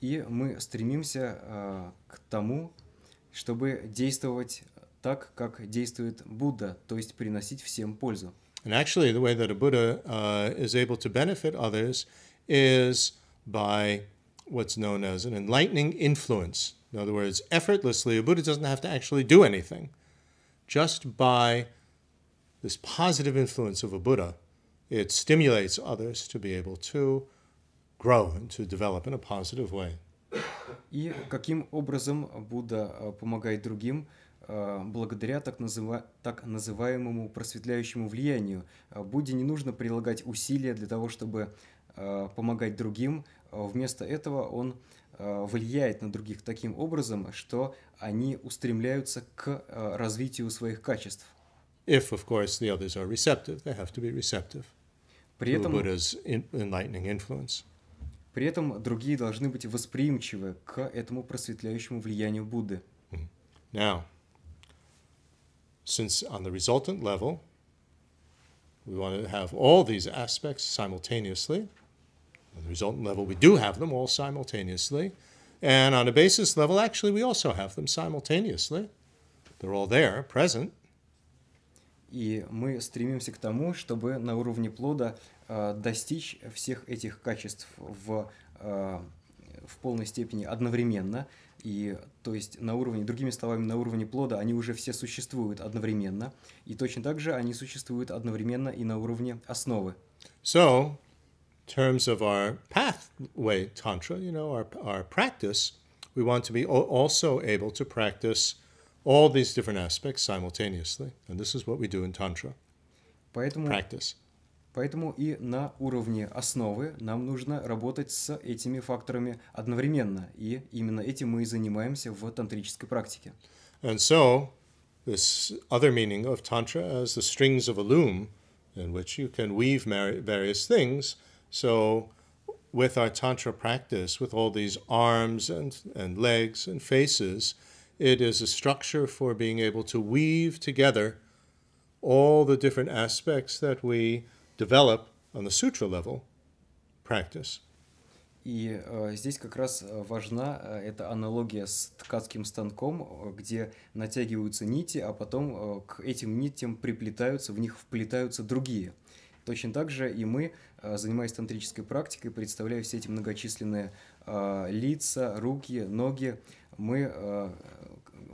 и мы стремимся к тому, чтобы действовать так, как действует Будда, то есть приносить всем пользу. And actually, the way that a Buddha uh, is able to benefit others is by what's known as an enlightening influence. In other words, effortlessly, a Buddha doesn't have to actually do anything. Just by this positive influence of a Buddha, it stimulates others to be able to grow and to develop in a positive way. И каким образом Будда э, помогает другим э, благодаря так, называ... так называемому просветляющему влиянию. Э, Будде не нужно прилагать усилия для того, чтобы помогать другим. Вместо этого он влияет на других таким образом, что они устремляются к развитию своих качеств. If, of course, the others are receptive, they have to be receptive. При этом... Buddha's enlightening influence. При этом другие должны быть восприимчивы к этому просветляющему влиянию Будды. Now, since on the resultant level we want to have all these aspects simultaneously, on the resultant level we do have them all simultaneously, and on a basis level actually we also have them simultaneously. They're all there, present. И мы стремимся к тому, чтобы на уровне плода Э, достичь всех этих качеств в, э, в полной степени одновременно. И то есть на уровне, другими словами, на уровне плода они уже все существуют одновременно. И точно так же они существуют одновременно и на уровне основы. So, in terms of our pathway tantra, you know, our, our practice, we want to be also able to practice all these different aspects simultaneously. And this is what we do in tantra. Поэтому, practice. Поэтому и на уровне основы нам нужно работать с этими факторами одновременно, и именно этим мы и занимаемся в тантрической практике. And so, this other meaning of tantra as the strings of a loom, in which you can weave various things. So, with our tantra practice, with all these arms and, and legs and faces, it is a structure for being able to weave together all the different aspects that we develop on the sutra level practice. И э, здесь как раз э, важна э, эта аналогия с ткацким станком, э, где натягиваются нити, а потом э, к этим нитям приплетаются, в них вплетаются другие. Точно так же и мы, э, занимаясь тантрической практикой, представляя все эти многочисленные э, лица, руки, ноги, мы э,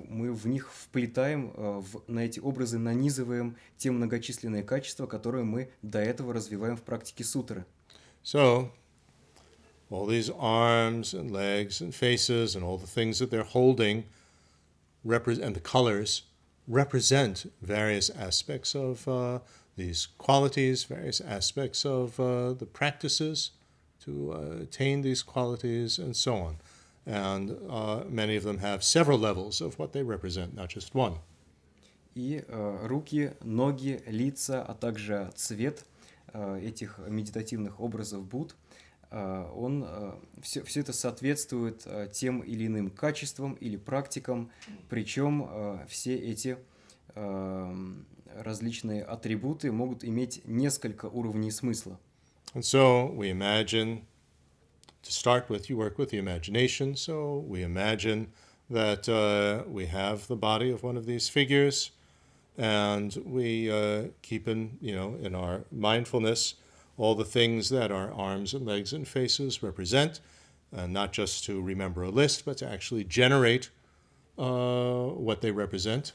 мы в них вплетаем, в, на эти образы нанизываем те многочисленные качества, которые мы до этого развиваем в практике сутры. So, all these arms and legs and faces and all the things that they're holding and the colors represent various aspects of uh, these qualities, various aspects of uh, the practices to uh, attain these qualities, and so on. And uh, many of them have several levels of what they represent, not just one. И э, руки, ноги, лица, а также цвет э, этих медитативных образов Будд, э, он, э, все, все это соответствует э, тем или иным качествам или практикам, причем э, все эти э, различные атрибуты могут иметь несколько уровней смысла. And so we imagine To start with, you work with the imagination, so we imagine that uh, we have the body of one of these figures, and we uh, keep in, you know, in our mindfulness all the things that our arms and legs and faces represent, not just to remember a list, but to actually generate uh, what they represent.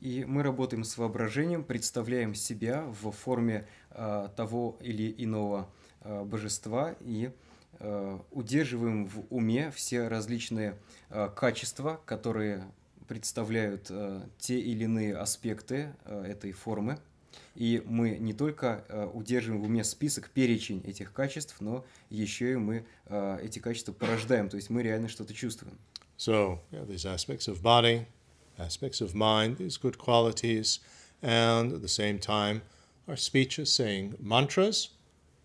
И мы работаем с воображением, представляем себя в форме э, того или иного э, божества и э, Э, удерживаем в уме все различные э, качества, которые представляют э, те или иные аспекты этой формы. И мы не только удерживаем в уме список, перечень этих качеств, но еще и мы эти качества порождаем, то есть мы реально что-то чувствуем. So, yeah, these aspects of body, aspects of mind, these good qualities, and at the same time, our speech is saying mantras –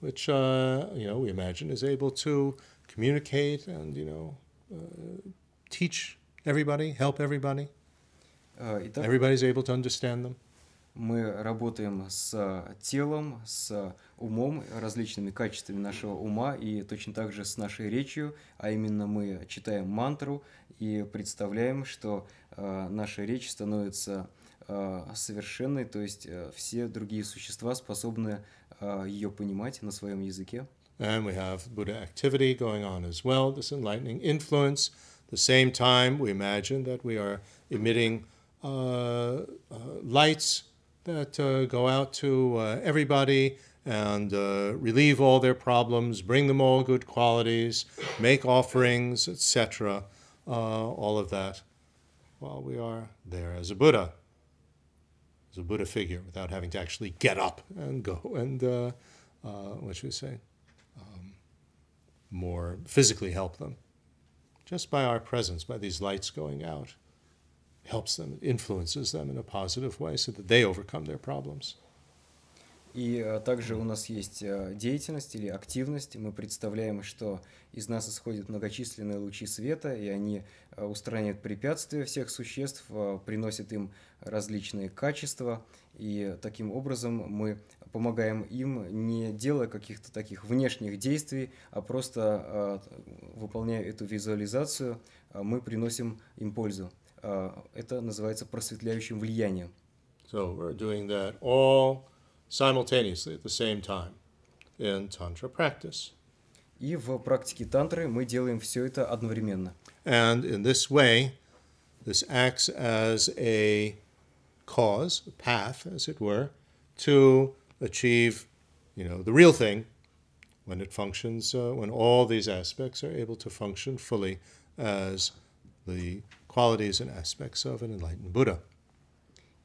which uh, you know we imagine is able to communicate and you know uh, teach everybody, help everybody. Э, итак, Everybody's able to understand them. Мы работаем с э, телом, с э, умом, различными качествами нашего ума и точно так же с нашей речью, а именно мы читаем мантру и представляем, что э, наша речь становится совершенной, то есть все другие существа способны Э, ее понимать на своем языке. And we have Buddha activity going on as well, this enlightening influence. At the same time, we imagine that we are emitting uh, uh, lights that uh, go out to uh, everybody and uh, relieve all their problems, bring them all good qualities, make offerings, etc. Uh, all of that while we are there as a Buddha as a Buddha figure without having to actually get up and go and uh, uh, what should we say, um, more physically help them. Just by our presence, by these lights going out, helps them, influences them in a positive way so that they overcome their problems. И э, также у нас есть э, деятельность или активность. Мы представляем, что из нас исходят многочисленные лучи света, и они э, устраняют препятствия всех существ, приносят им различные качества. И таким образом мы помогаем им, не делая каких-то таких внешних действий, а просто выполняя эту визуализацию, мы приносим им пользу. Это называется просветляющим влиянием. So we're doing that all simultaneously at the same time in tantra practice. И в практике тантры мы делаем все это одновременно. And in this way, this acts as a cause, a path, as it were, to achieve, you know, the real thing when it functions, uh, when all these aspects are able to function fully as the qualities and aspects of an enlightened Buddha.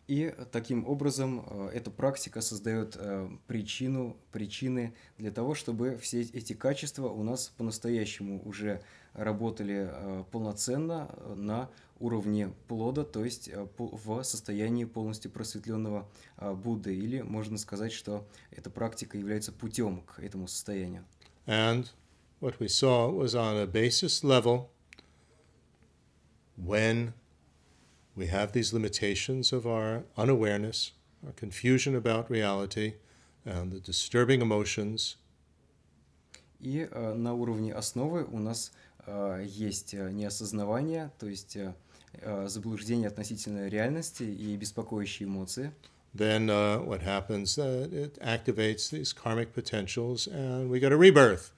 И таким образом э, эта практика создает э, причину, причины для того, чтобы все эти качества у нас по-настоящему уже работали э, полноценно на уровне плода, то есть в состоянии полностью просветленного Будды. Или можно сказать, что эта практика является путем к этому состоянию. And what we saw was on a basis level when we have these limitations of our unawareness, our confusion about reality, and the disturbing emotions. Э, на уровне основы у нас э, есть э, неосознавание, то есть заблуждение относительно реальности и беспокоящие эмоции. Then uh, what happens? Uh, it activates these karmic potentials, and we get a rebirth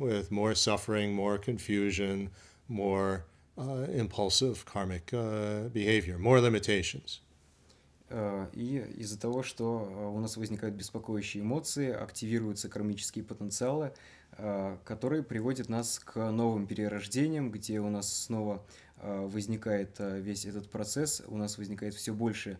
with more suffering, more confusion, more Uh, impulsive karmic uh, behavior, more limitations. Uh, и из-за того, что у нас возникают беспокоящие эмоции, активируются кармические потенциалы, которые приводят нас к новым перерождениям, где у нас снова возникает весь этот процесс, у нас возникает все больше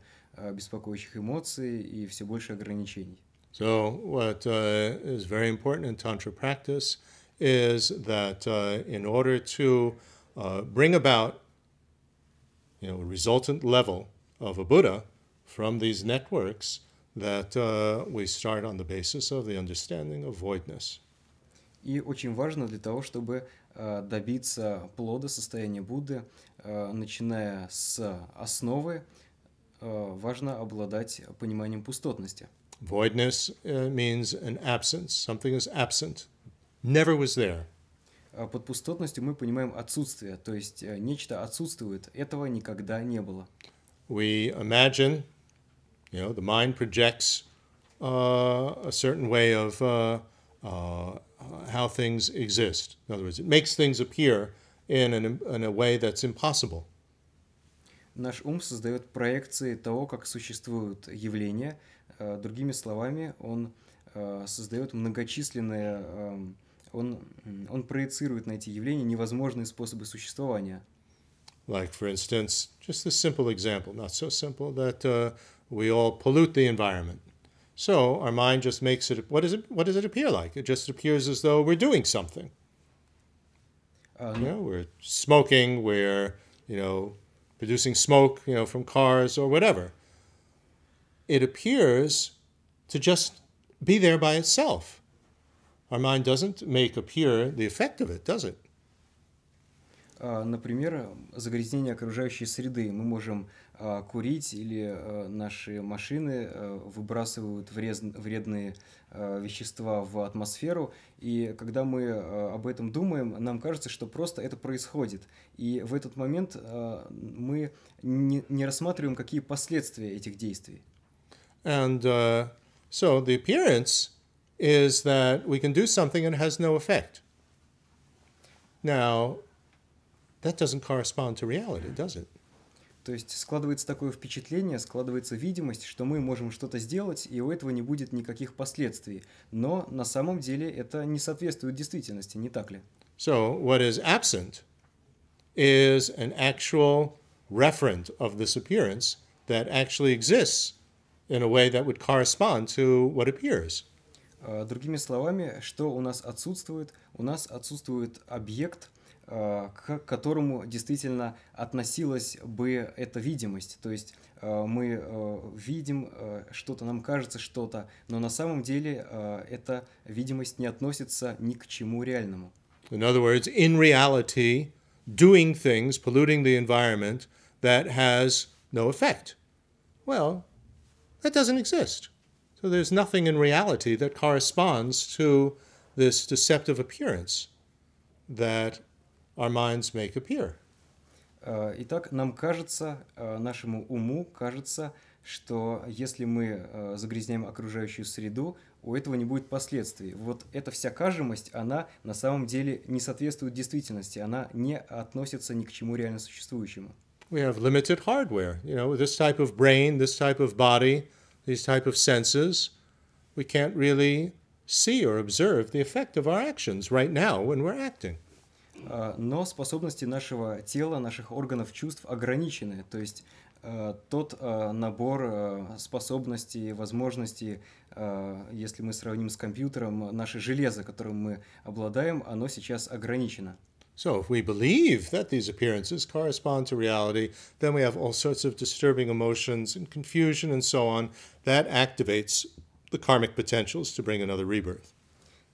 беспокоящих эмоций и все больше ограничений. So what uh, is very important in tantra practice is that uh, in order to uh, uh, bring about you know, a resultant level of a Buddha from these networks that uh, we start on the basis of the understanding of voidness. И очень важно для того, чтобы э, добиться плода состояния Будды, э, начиная с основы, э, важно обладать пониманием пустотности. Voidness uh, means an absence. Something is absent. Never was there. А под пустотностью мы понимаем отсутствие, то есть э, нечто отсутствует, этого никогда не было. We imagine, you know, the mind projects uh, a certain way of uh, uh, how things exist. In other words, it makes things appear in, an, in a way that's impossible. Наш ум создает проекции того, как существуют явления. Э, другими словами, он э, создает многочисленные эм, он, он проецирует на эти явления невозможные способы существования. Like, for instance, just a simple example, not so simple, that uh, we all pollute the environment. So our mind just makes it, what, is it, what does it appear like? It just appears as though we're doing something. Uh, you know, we're smoking, we're, you know, producing smoke, you know, from cars or whatever. It appears to just be there by itself. Our mind doesn't make appear the effect of it, does it? А, например, загрязнение окружающей среды. Мы можем а, курить или а, наши машины выбрасывают вредные вещества в атмосферу. И когда мы об этом думаем, нам кажется, что просто это происходит. И в этот момент мы не рассматриваем, какие последствия этих действий. And uh, so the appearance is that we can do something and it has no effect. Now, that doesn't correspond to reality, does it? То есть складывается такое впечатление, складывается видимость, что мы можем что-то сделать, и у этого не будет никаких последствий. Но на самом деле это не соответствует действительности, не так ли? So, what is absent is an actual referent of this appearance that actually exists in a way that would correspond to what appears. А, другими словами, что у нас отсутствует? У нас отсутствует объект, а, к которому действительно относилась бы эта видимость. То есть а, мы видим что-то, нам кажется что-то, но на самом деле эта видимость не относится ни к чему реальному. In other words, in reality, doing things, polluting the environment, that has no effect. Well, that doesn't exist. So there's nothing in reality that corresponds to this deceptive appearance that our minds make appear. Итак, нам кажется, нашему уму кажется, что если мы загрязняем окружающую среду, у этого не будет последствий. Вот эта вся кажемость, она на самом деле не соответствует действительности, она не относится ни к чему реально существующему. We have limited hardware, you know, this type of brain, this type of body, these type of senses, we can't really see or observe the effect of our actions right now when we're acting. Э, но способности нашего тела, наших органов чувств ограничены. То есть э, тот э, набор способностей, возможностей, если мы сравним с компьютером, наше железо, которым мы обладаем, оно сейчас ограничено. So, if we believe that these appearances correspond to reality, then we have all sorts of disturbing emotions and confusion and so on. That activates the karmic potentials to bring another rebirth.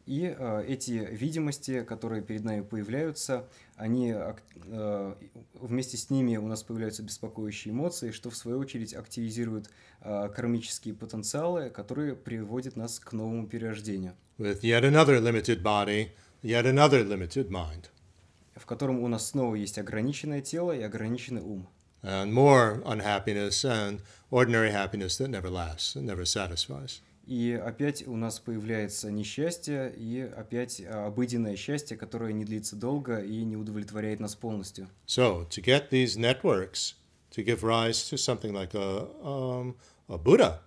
И э, эти видимости, которые перед нами появляются, они э, э вместе с ними у нас появляются беспокоящие эмоции, что в свою очередь активизирует э, кармические потенциалы, которые приводят нас к новому перерождению. With yet another limited body, yet another limited mind. в котором у нас снова есть ограниченное тело и ограниченный ум. And more unhappiness and ordinary happiness that never lasts, that never satisfies. И опять у нас появляется несчастье и опять обыденное счастье, которое не длится долго и не удовлетворяет нас полностью. So, to get these networks to give rise to something like a, um, a Buddha,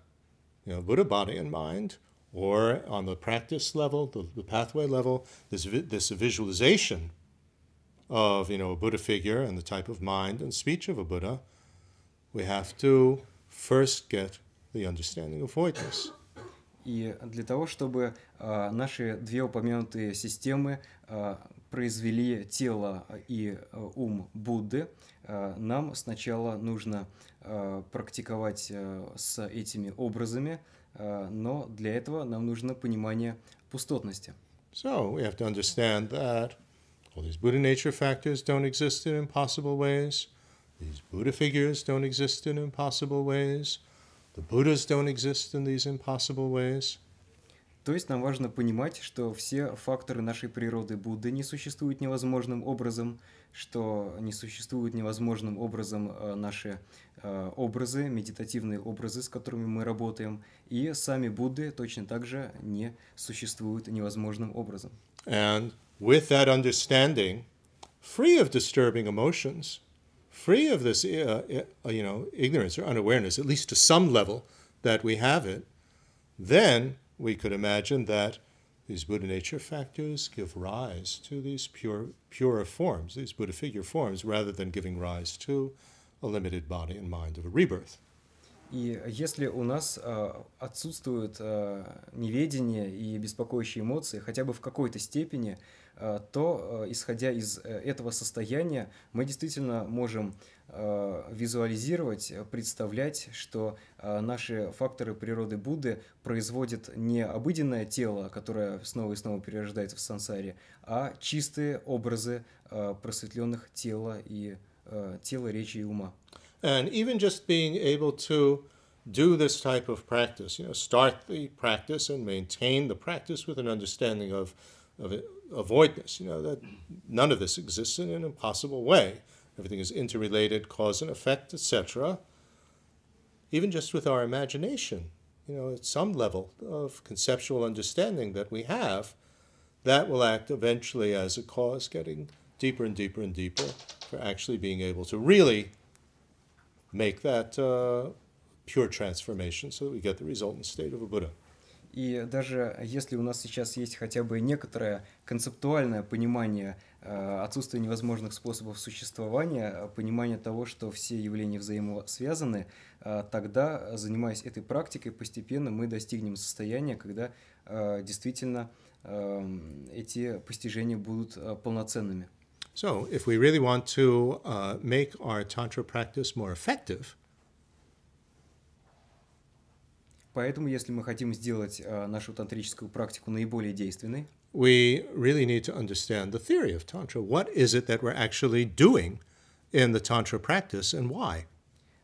you know, Buddha body and mind, or on the practice level, the, the pathway level, this, this visualization – of you know a Buddha figure and the type of mind and speech of a Buddha, we have to first get the understanding of voidness. И для того, чтобы э, наши две упомянутые системы э, произвели тело и э, ум Будды, э, нам сначала нужно э, практиковать э, с этими образами, э, но для этого нам нужно понимание пустотности. So we have to understand that All these Buddha nature factors don't exist in impossible ways. These Buddha figures don't exist in impossible ways. The Buddhas don't exist in these impossible ways. То есть нам важно понимать, что все факторы нашей природы Будды не существуют невозможным образом, что не существуют невозможным образом э, наши э, образы, медитативные образы, с которыми мы работаем, и сами Будды точно так же не существуют невозможным образом. And with that understanding, free of disturbing emotions, free of this, uh, uh, you know, ignorance or unawareness, at least to some level that we have it, then we could imagine that these Buddha nature factors give rise to these pure, purer forms, these Buddha figure forms, rather than giving rise to a limited body and mind of a rebirth. И если у нас э, отсутствует э, неведение и беспокоящие эмоции, хотя бы в какой-то степени Э, то, э, исходя из э, этого состояния, мы действительно можем визуализировать, представлять, что наши факторы природы Будды производят не обыденное тело, которое снова и снова перерождается в сансаре, а чистые образы просветленных тела и тела, речи и ума. And even just being able to do this type of practice, you know, start the practice and maintain the practice with an understanding of, of it, avoid this. You know that none of this exists in an impossible way. Everything is interrelated, cause and effect, etc. Even just with our imagination, you know, at some level of conceptual understanding that we have, that will act eventually as a cause, getting deeper and deeper and deeper for actually being able to really make that uh, pure transformation so that we get the resultant state of a Buddha. И даже а, если у нас сейчас есть хотя бы некоторое концептуальное понимание а, отсутствия невозможных способов существования, а, понимание того, что все явления взаимосвязаны, тогда, занимаясь этой практикой, постепенно мы достигнем состояния, когда действительно эти постижения будут полноценными. So, if we really want to uh, make our Tantra practice more effective, Поэтому, если мы хотим сделать нашу тантрическую практику наиболее действенной, we really need to understand the theory of tantra. What is it that we're actually doing in the tantra practice and why?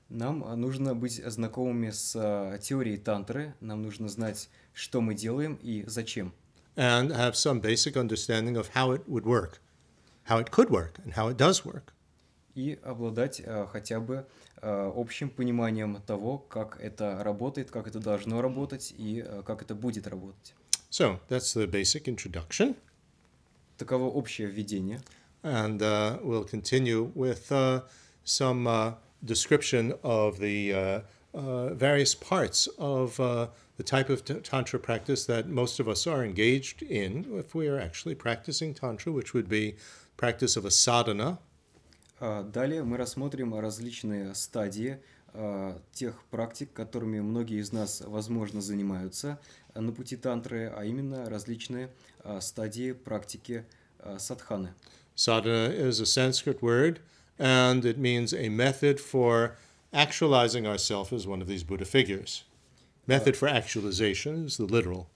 Нам нужно быть знакомыми с теорией тантры, нам нужно знать, что мы делаем и зачем. And have some basic understanding of how it would work, how it could work, and how it does work. И обладать хотя бы uh, общим пониманием того, как это работает, как это должно работать и как это будет работать. So, that's the basic introduction. Таково общее введение. And uh, we'll continue with uh, some uh, description of the uh, uh, various parts of uh, the type of Tantra practice that most of us are engaged in if we are actually practicing Tantra, which would be practice of a sadhana, Далее мы рассмотрим различные стадии тех практик, которыми многие из нас, возможно, занимаются на пути тантры, а именно различные стадии практики садханы. Sadhana is a Sanskrit word, and it means a method for actualizing ourselves as one of these Buddha figures. Method for actualization is the literal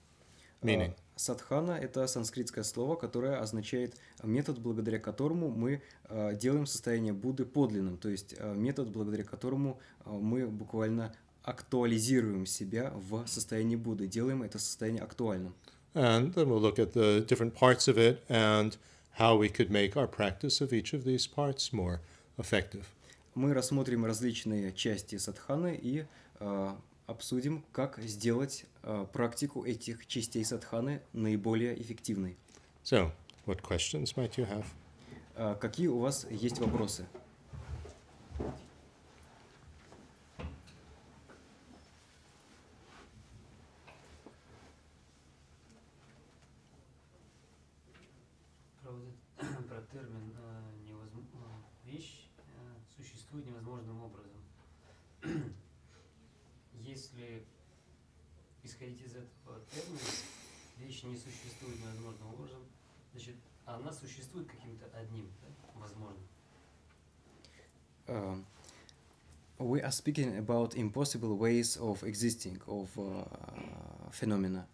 meaning. Uh, Садхана – это санскритское слово, которое означает метод, благодаря которому мы э, делаем состояние Будды подлинным, то есть э, метод, благодаря которому э, мы буквально актуализируем себя в состоянии Будды, делаем это состояние актуальным. And then we'll look at the different parts of it and how we could make our practice of each of these parts more effective. Мы рассмотрим различные части садханы и обсудим, как сделать э, практику этих частей садханы наиболее эффективной. So, what questions might you have? Э, какие у вас есть вопросы? вещь не существует невозможным образом, значит, она существует каким-то одним, да, Um, we are speaking about impossible ways of existing of uh, phenomena.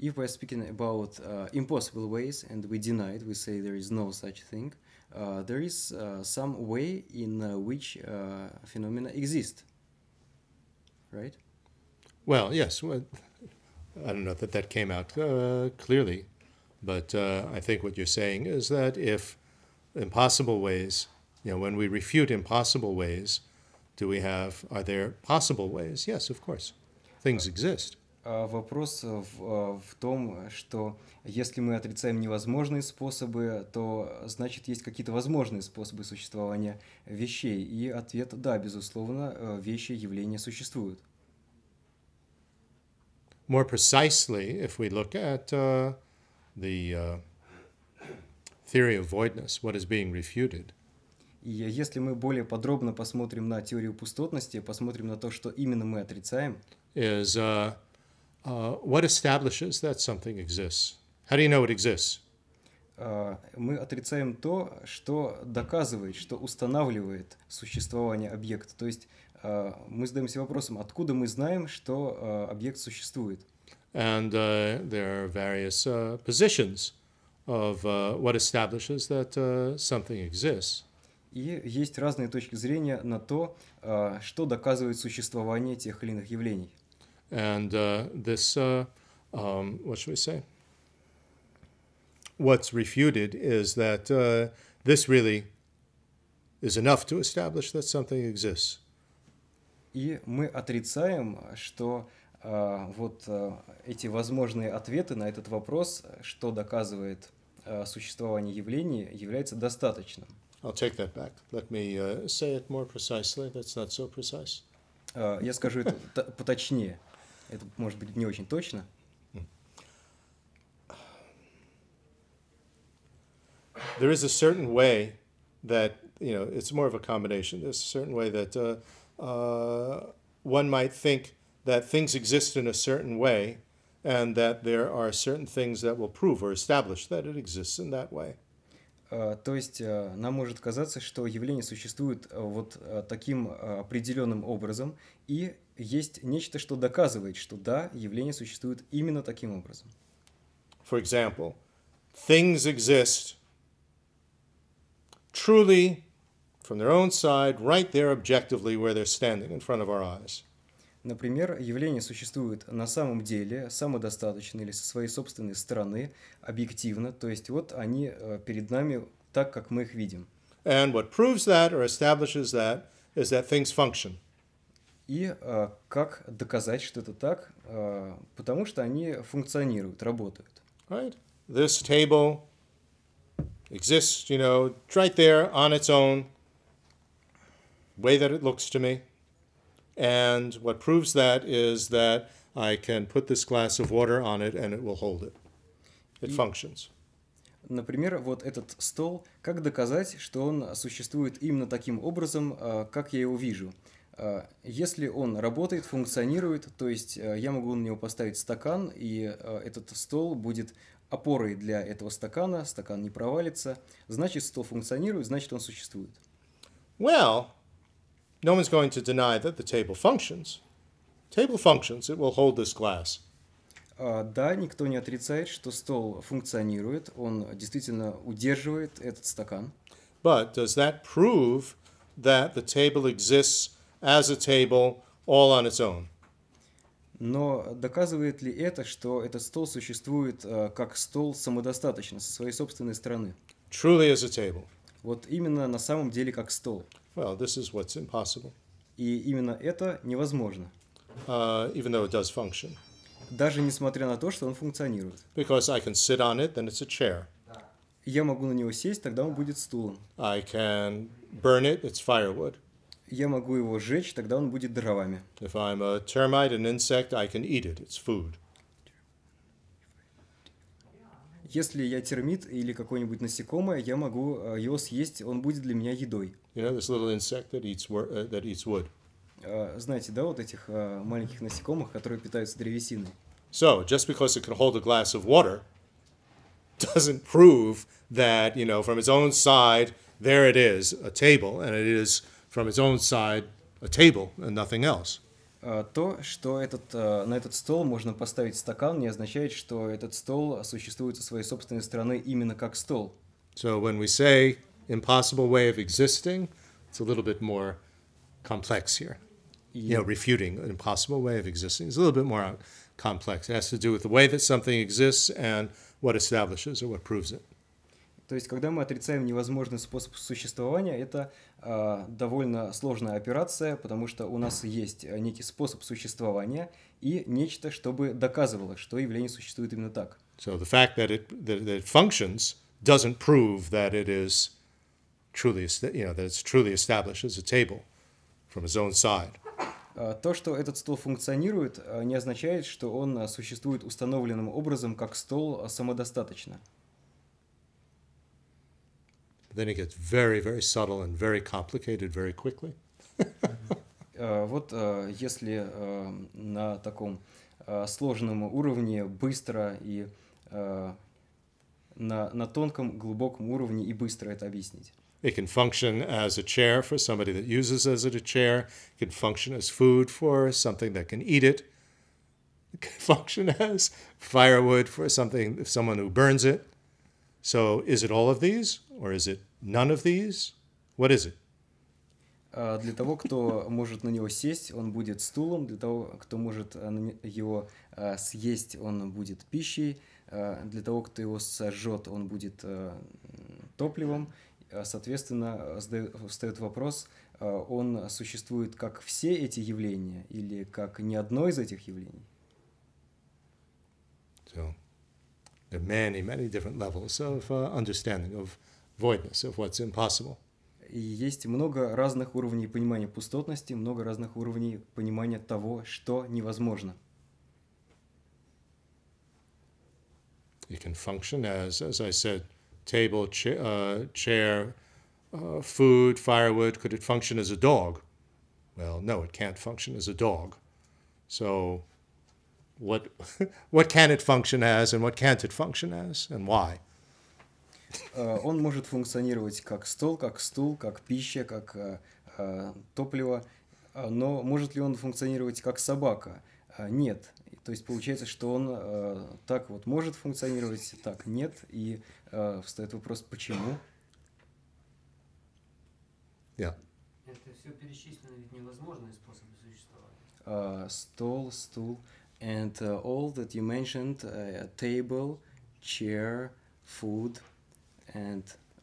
If we are speaking about uh, impossible ways and we deny it, we say there is no such thing, uh, there is some way in which phenomena exist, right? Well, yes. Well, I don't know that that came out uh, clearly, but uh, I think what you're saying is that if impossible ways, you know, when we refute impossible ways, do we have, are there possible ways? Yes, of course. Things exist. Вопрос в, в том, что если мы отрицаем невозможные способы, то значит есть какие-то возможные способы существования вещей. И ответ да, безусловно, вещи, явления существуют. More precisely, if we look at uh, the uh, theory of voidness, what is being refuted, И если мы более подробно посмотрим на теорию пустотности, посмотрим на то, что именно мы отрицаем, is uh, uh, what establishes that something exists? How do you know it exists? А, мы отрицаем то, что доказывает, что устанавливает существование объекта. То есть мы задаемся вопросом, откуда мы знаем, что объект существует. And uh, there are various uh, positions of uh, what establishes that uh, something exists. И есть разные точки зрения на то, uh, что доказывает существование тех или иных явлений. And uh, this, uh, um, what should we say? What's refuted is that uh, this really is enough to establish that something exists. И мы отрицаем, что а, вот а, эти возможные ответы на этот вопрос, что доказывает а, существование явлений, является достаточным. I'll take that back. Let me uh, say it more precisely. That's not so precise. Uh, я скажу это поточнее. Это может быть не очень точно. There is a certain way that, you know, it's more of a combination. There's a certain way that uh, uh, one might think that things exist in a certain way and that there are certain things that will prove or establish that it exists in that way. То есть нам может казаться, что явление существует вот таким определенным образом, и есть нечто, что доказывает, что да, явление существует именно таким образом. For example, things exist truly from their own side, right there objectively where they're standing in front of our eyes. Например, явление существует на самом деле, самодостаточно или со своей собственной стороны, объективно, то есть вот они э, перед нами так, как мы их видим. And what proves that or establishes that is that things function. И uh, как доказать, что это так? Uh, потому что они функционируют, работают. Right. This table exists, you know, right there on its own way that it looks to me. And what proves that is that I can put this glass of water on it and it will hold it. It functions. Например, вот этот стол, как доказать, что он существует именно таким образом, э, как я его вижу? Э, если он работает, функционирует, то есть э, я могу на него поставить стакан, и этот стол будет опорой для этого стакана, стакан не провалится, значит стол функционирует, значит он существует. Well, No one's going to deny that the table functions. Table functions, it will hold this glass. А, да, никто не отрицает, что стол функционирует, он действительно удерживает этот стакан. But does that prove that the table exists as a table all on its own? Но доказывает ли это, что этот стол существует а, как стол самодостаточно, со своей собственной стороны? Truly as a table. Вот именно на самом деле как стол well, this is what's impossible. И именно это невозможно. Uh, even though it does function. Даже несмотря на то, что он функционирует. Because I can sit on it, then it's a chair. Я могу на него сесть, тогда он будет стулом. I can burn it, it's firewood. Я могу его сжечь, тогда он будет дровами. If I'm a termite, an insect, I can eat it, it's food. Если я термит или какое-нибудь насекомое, я могу его съесть, он будет для меня едой. You know, this little insect that eats, uh, that eats wood. Uh, знаете, да, вот этих uh, маленьких насекомых, которые питаются древесиной. So, just because it can hold a glass of water doesn't prove that, you know, from its own side, there it is, a table, and it is from its own side, a table and nothing else то, что этот, на этот стол можно поставить стакан, не означает, что этот стол существует со своей собственной стороны именно как стол. So when we say impossible way of existing, it's a little bit more complex here. You know, refuting an impossible way of existing is a little bit more complex. It has to do with the way that something exists and what establishes or what proves it. То есть, когда мы отрицаем невозможный способ существования, это э, довольно сложная операция, потому что у нас есть э, некий способ существования и нечто, чтобы доказывало, что явление существует именно так. So the fact that it, that it functions doesn't prove that it is truly, you know, that it's truly established as a table from its own side. А, то, что этот стол функционирует, а, не означает, что он существует установленным образом как стол самодостаточно. But then it gets very, very subtle and very complicated very quickly. Э, вот э, если э, на таком сложном уровне быстро и на, на тонком, глубоком уровне и быстро это объяснить. It can function as a chair for somebody that uses as it a chair. It can function as food for something that can eat it. It can function as firewood for something someone who burns it. So is it all of these or is it none of these? What is it? А, для того, кто может на него сесть, он будет стулом. Для того, кто может э, его э, съесть, он будет пищей. А, для того, кто его сожжет, он будет э, топливом. А, соответственно, встает вопрос, он существует как все эти явления или как ни одно из этих явлений? So, There are many, many different levels of uh, understanding of voidness, of what's impossible. И есть много разных уровней понимания пустотности, много разных уровней понимания того, что невозможно. You can function as, as I said, table, cha uh, chair, uh, food, firewood. Could it function as a dog? Well, no, it can't function as a dog. So what, what can it function as and what can't it function as and why. Э, он может функционировать как стол, как стул, как пища, как э, э, топливо, но может ли он функционировать как собака? Нет. То есть получается, что он так вот может функционировать, так нет, и встает вопрос, почему? Yeah. Это все перечисленные ведь невозможные способы существования. Э, стол, стул. Э, and uh, all that you mentioned uh, a table chair food and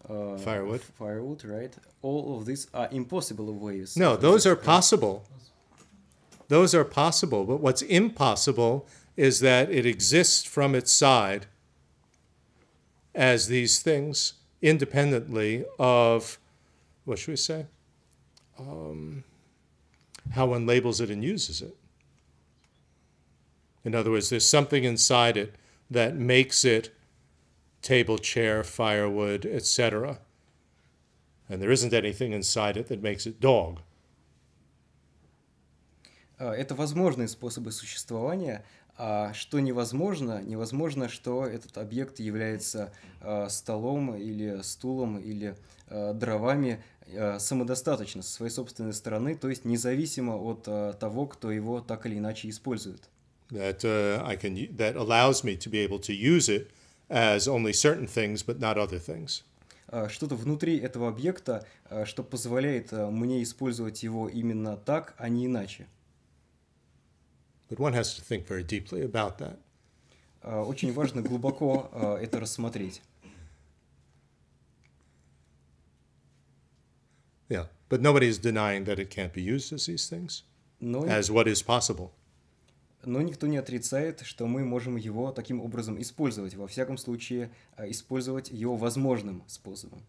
uh, firewood firewood right all of these are impossible ways no those are possible those are possible but what's impossible is that it exists from its side as these things independently of what should we say um, how one labels it and uses it In other words, there's something inside it that makes it table chair, firewood, etc. And there isn't anything inside it that makes it dog. А, это возможные способы существования, а что невозможно, невозможно, что этот объект является э, столом или стулом или э, дровами э, самодостаточно со своей собственной стороны, то есть независимо от э, того, кто его так или иначе использует. that uh, I can that allows me to be able to use it as only certain things but not other things. Что-то внутри этого объекта, э, что позволяет э, мне использовать его именно так, а не иначе. But one has to think very deeply about that. Очень важно глубоко э, это рассмотреть. Yeah, but nobody is denying that it can't be used as these things, as what is possible. но никто не отрицает, что мы можем его таким образом использовать, во всяком случае э, использовать его возможным способом.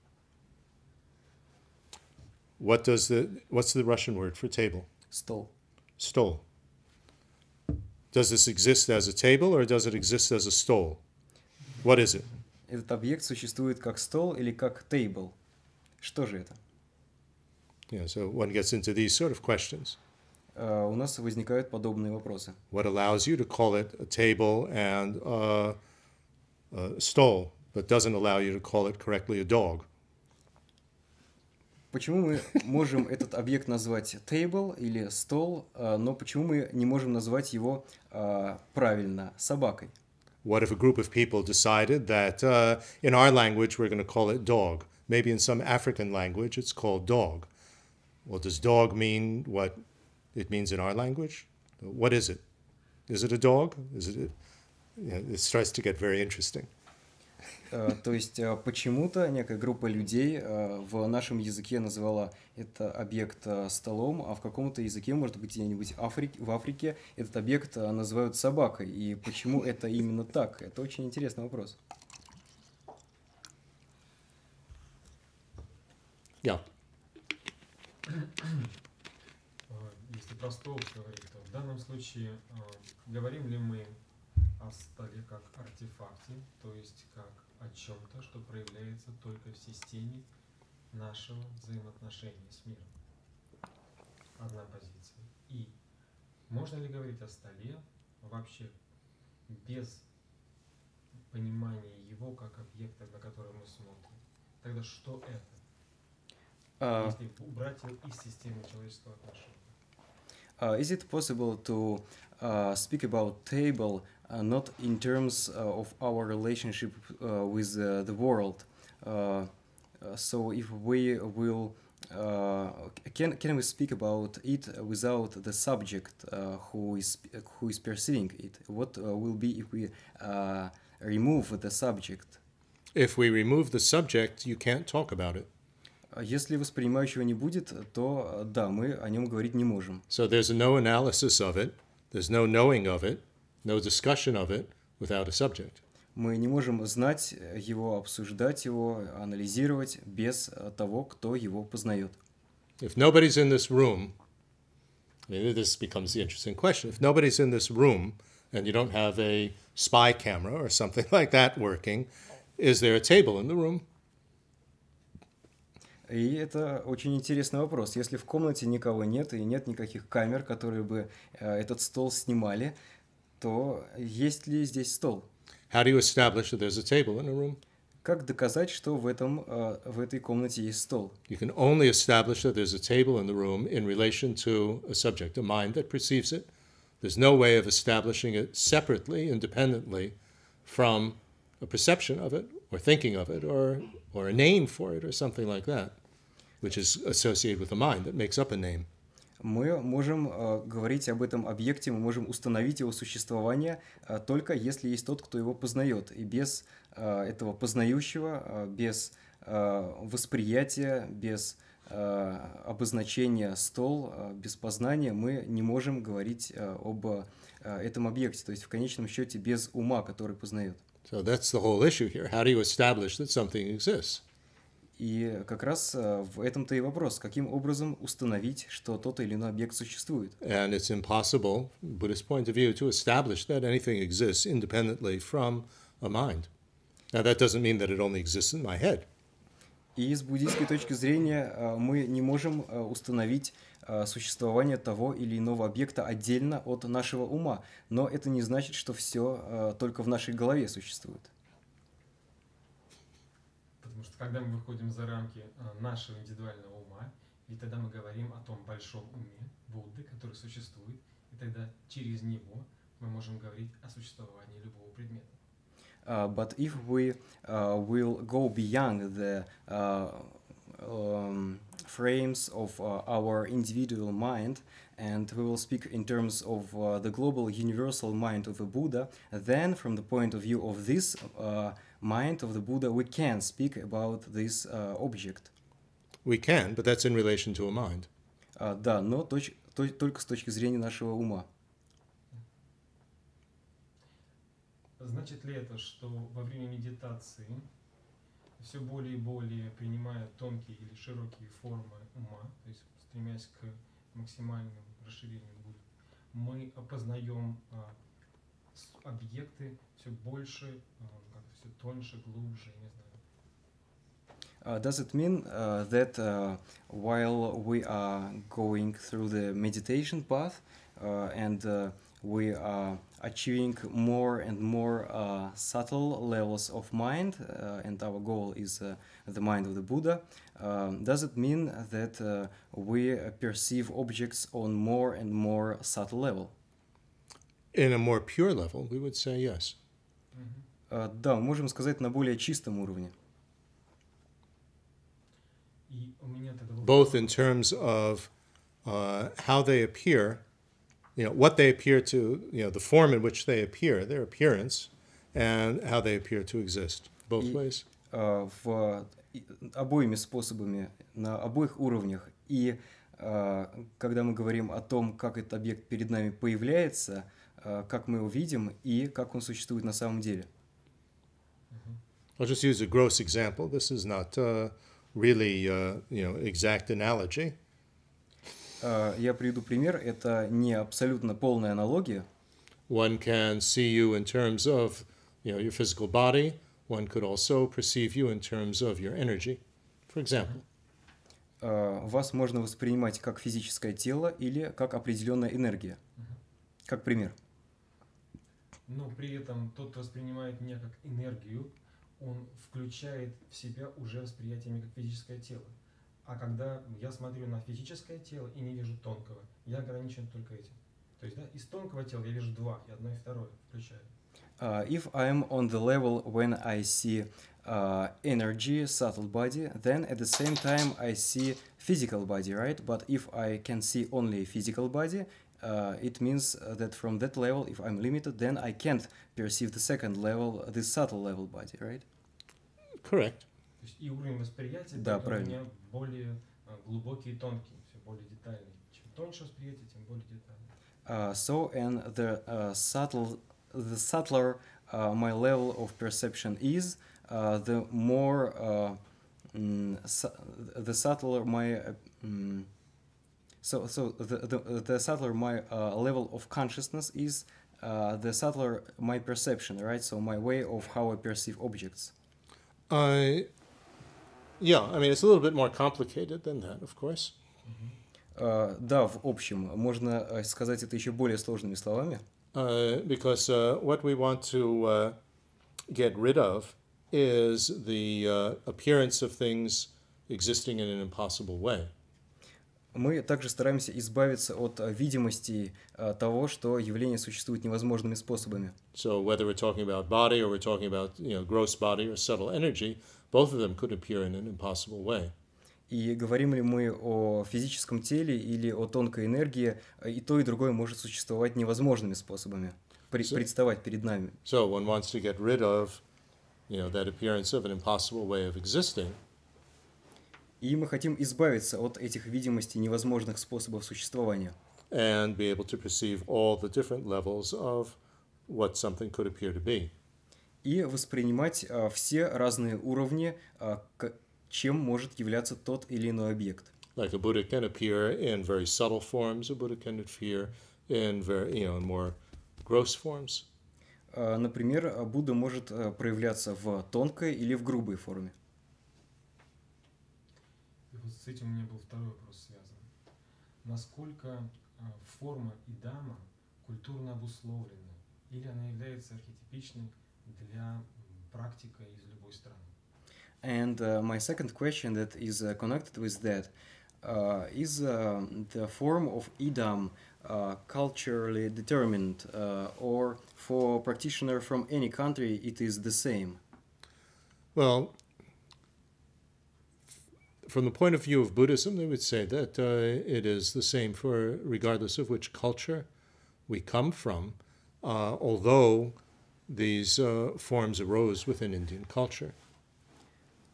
What does the, what's the Russian word for table? Стол. Стол. Does this exist as a table or does it exist as a stole? What is it? Этот объект существует как стол или как table. Что же это? Yeah, so one gets into these sort of questions у нас возникают подобные вопросы. What allows you to call it a table and a, a stall, but doesn't allow you to call it correctly a dog? Почему мы можем этот объект назвать table или стол, но почему мы не можем назвать его правильно собакой? What if a group of people decided that uh, in our language we're going to call it dog? Maybe in some African language it's called dog. Well, does dog mean what it means in our language? What is it? Is it a dog? Is it, a... You know, it starts to get very interesting. Э, то есть э, почему-то некая группа людей э, в нашем языке называла это объект столом, а в каком-то языке, может быть, где-нибудь в Африке этот объект называют собакой. И почему это именно так? Это очень интересный вопрос. Yeah простого человека. В данном случае э, говорим ли мы о столе как артефакте, то есть как о чем-то, что проявляется только в системе нашего взаимоотношения с миром. Одна позиция. И можно ли говорить о столе вообще без понимания его как объекта, на который мы смотрим? Тогда что это? А... Если убрать его из системы человеческого отношения. Uh, is it possible to uh, speak about table uh, not in terms of our relationship with the world? so if we will uh, can can we speak about it without the subject uh, who is who is perceiving it? What uh, will be if we remove the subject? If we remove the subject, you can't talk about it. Если воспринимающего не будет, то да, мы о нем говорить не можем. So there's no analysis of it, there's no knowing of it, no discussion of it without a subject. Мы не можем знать его, обсуждать его, анализировать без того, кто его познает. If nobody's in this room, I mean, this becomes the interesting question. If nobody's in this room and you don't have a spy camera or something like that working, is there a table in the room? И это очень интересный вопрос. Если в комнате никого нет и нет никаких камер, которые бы этот стол снимали, то есть ли здесь стол? How do you establish that there's a table in a room? Как доказать, что в этом в этой комнате есть стол? You can only establish that there's a table in the room in relation to a subject, a mind that perceives it. There's no way of establishing it separately, independently from a perception of it or thinking of it or or a name for it or something like that which is associated with a mind that makes up a name. Мы можем э, говорить об этом объекте, мы можем установить его существование э, только если есть тот, кто его познает. И без э, этого познающего, э, без э, восприятия, без э, обозначения стол, э, без познания мы не можем говорить э, об э, этом объекте. То есть в конечном счете без ума, который познает. So that's the whole issue here. How do you establish that something exists? И как раз э, в этом-то и вопрос, каким образом установить, что тот или иной объект существует. And it's impossible, Buddhist point of view, to establish that anything exists independently from a mind. Now that doesn't mean that it only exists in my head. И с буддийской точки зрения э, мы не можем э, установить существование того или иного объекта отдельно от нашего ума, но это не значит, что все только в нашей голове существует. Потому что когда мы выходим за рамки э, нашего индивидуального ума, и тогда мы говорим о том большом уме Будды, который существует, и тогда через него мы можем говорить о существовании любого предмета. Uh, but if we uh, will go beyond the uh, um, frames of uh, our individual mind and we will speak in terms of uh, the global universal mind of the Buddha, then from the point of view of this uh, mind of the Buddha, we can speak about this uh, object. We can, but that's in relation to a mind. Uh, да, но точ, то, только с точки зрения нашего ума. Значит ли это, что во время медитации все более и более принимая тонкие или широкие формы ума, то есть стремясь к максимальному расширению Будды, мы опознаем а, объекты все больше а, все тоньше, глубже, я не знаю. Uh, does it mean uh, that uh, while we are going through the meditation path uh, and uh, we are achieving more and more uh, subtle levels of mind, and our goal is the mind of the Buddha, um, does it mean that we perceive objects on more and more subtle level? In a more pure level, we would say yes. А, да, можем сказать на более чистом уровне. Both in terms of uh, how they appear, you know, what they appear to, you know, the form in which they appear, their appearance, and how they appear to exist, both ways. А, в обоими способами, на обоих уровнях. И а, когда мы говорим о том, как этот объект перед нами появляется, как мы его видим и как он существует на самом деле – I'll just use a gross example. This is not uh, really, uh, you know, exact analogy. Uh, я приведу пример. Это не абсолютно полная аналогия. One can see you in terms of, you know, your physical body. One could also perceive you in terms of your energy, for example. Uh, вас можно воспринимать как физическое тело или как определенная энергия. Uh -huh. Как пример. Но при этом тот воспринимает меня как энергию, он включает в себя уже восприятие как физическое тело. А когда я смотрю на физическое тело и не вижу тонкого, я ограничен только этим. То есть, да, из тонкого тела я вижу два, и одно и второе включаю. Uh, if am on the level when I see uh, energy, subtle body, then at the same time I see physical body, right? But if I can see only physical body, uh, it means uh, that from that level, if I'm limited, then I can't perceive the second level, uh, the subtle level body, right? Correct. и уровень восприятия да, у меня более все более Чем восприятие, тем более Uh, so and the uh, subtle, the subtler uh, my level of perception is, uh, the more mm, su the subtler my mm, so so the the, the subtler my uh, level of consciousness is uh, the subtler my perception right so my way of how i perceive objects i yeah i mean it's a little bit more complicated than that of course mm-hmm. uh, да в общем можно э, сказать это еще более сложными словами uh, because uh, what we want to uh, get rid of is the uh, appearance of things existing in an impossible way мы также стараемся избавиться от э, видимости э, того, что явление существует невозможными способами. So whether we're talking about body or we're talking about, you know, gross body or subtle energy, both of them could appear in an impossible way. И говорим ли мы о физическом теле или о тонкой энергии, э, и то, и другое может существовать невозможными способами, при, so, представать перед нами. So one wants to get rid of, you know, that appearance of an impossible way of existing – и мы хотим избавиться от этих видимостей невозможных способов существования. And be able to perceive all the different levels of what something could appear to be. И воспринимать uh, все разные уровни, uh, чем может являться тот или иной объект. Like a Buddha can appear in very subtle forms, a Buddha can appear in very, you know, in more gross forms. Uh, например, Будда может проявляться в тонкой или в грубой форме вот с этим у меня был второй вопрос связан. Насколько форма и дама культурно обусловлена, или она является архетипичной для практика из любой страны? And uh, my second question that is uh, connected with that uh, is uh, the form of idam uh, culturally determined, uh, or for practitioner from any country it is the same? Well, from the point of view of Buddhism, they would say that uh, it is the same for regardless of which culture we come from, uh, although these uh, forms arose within Indian culture.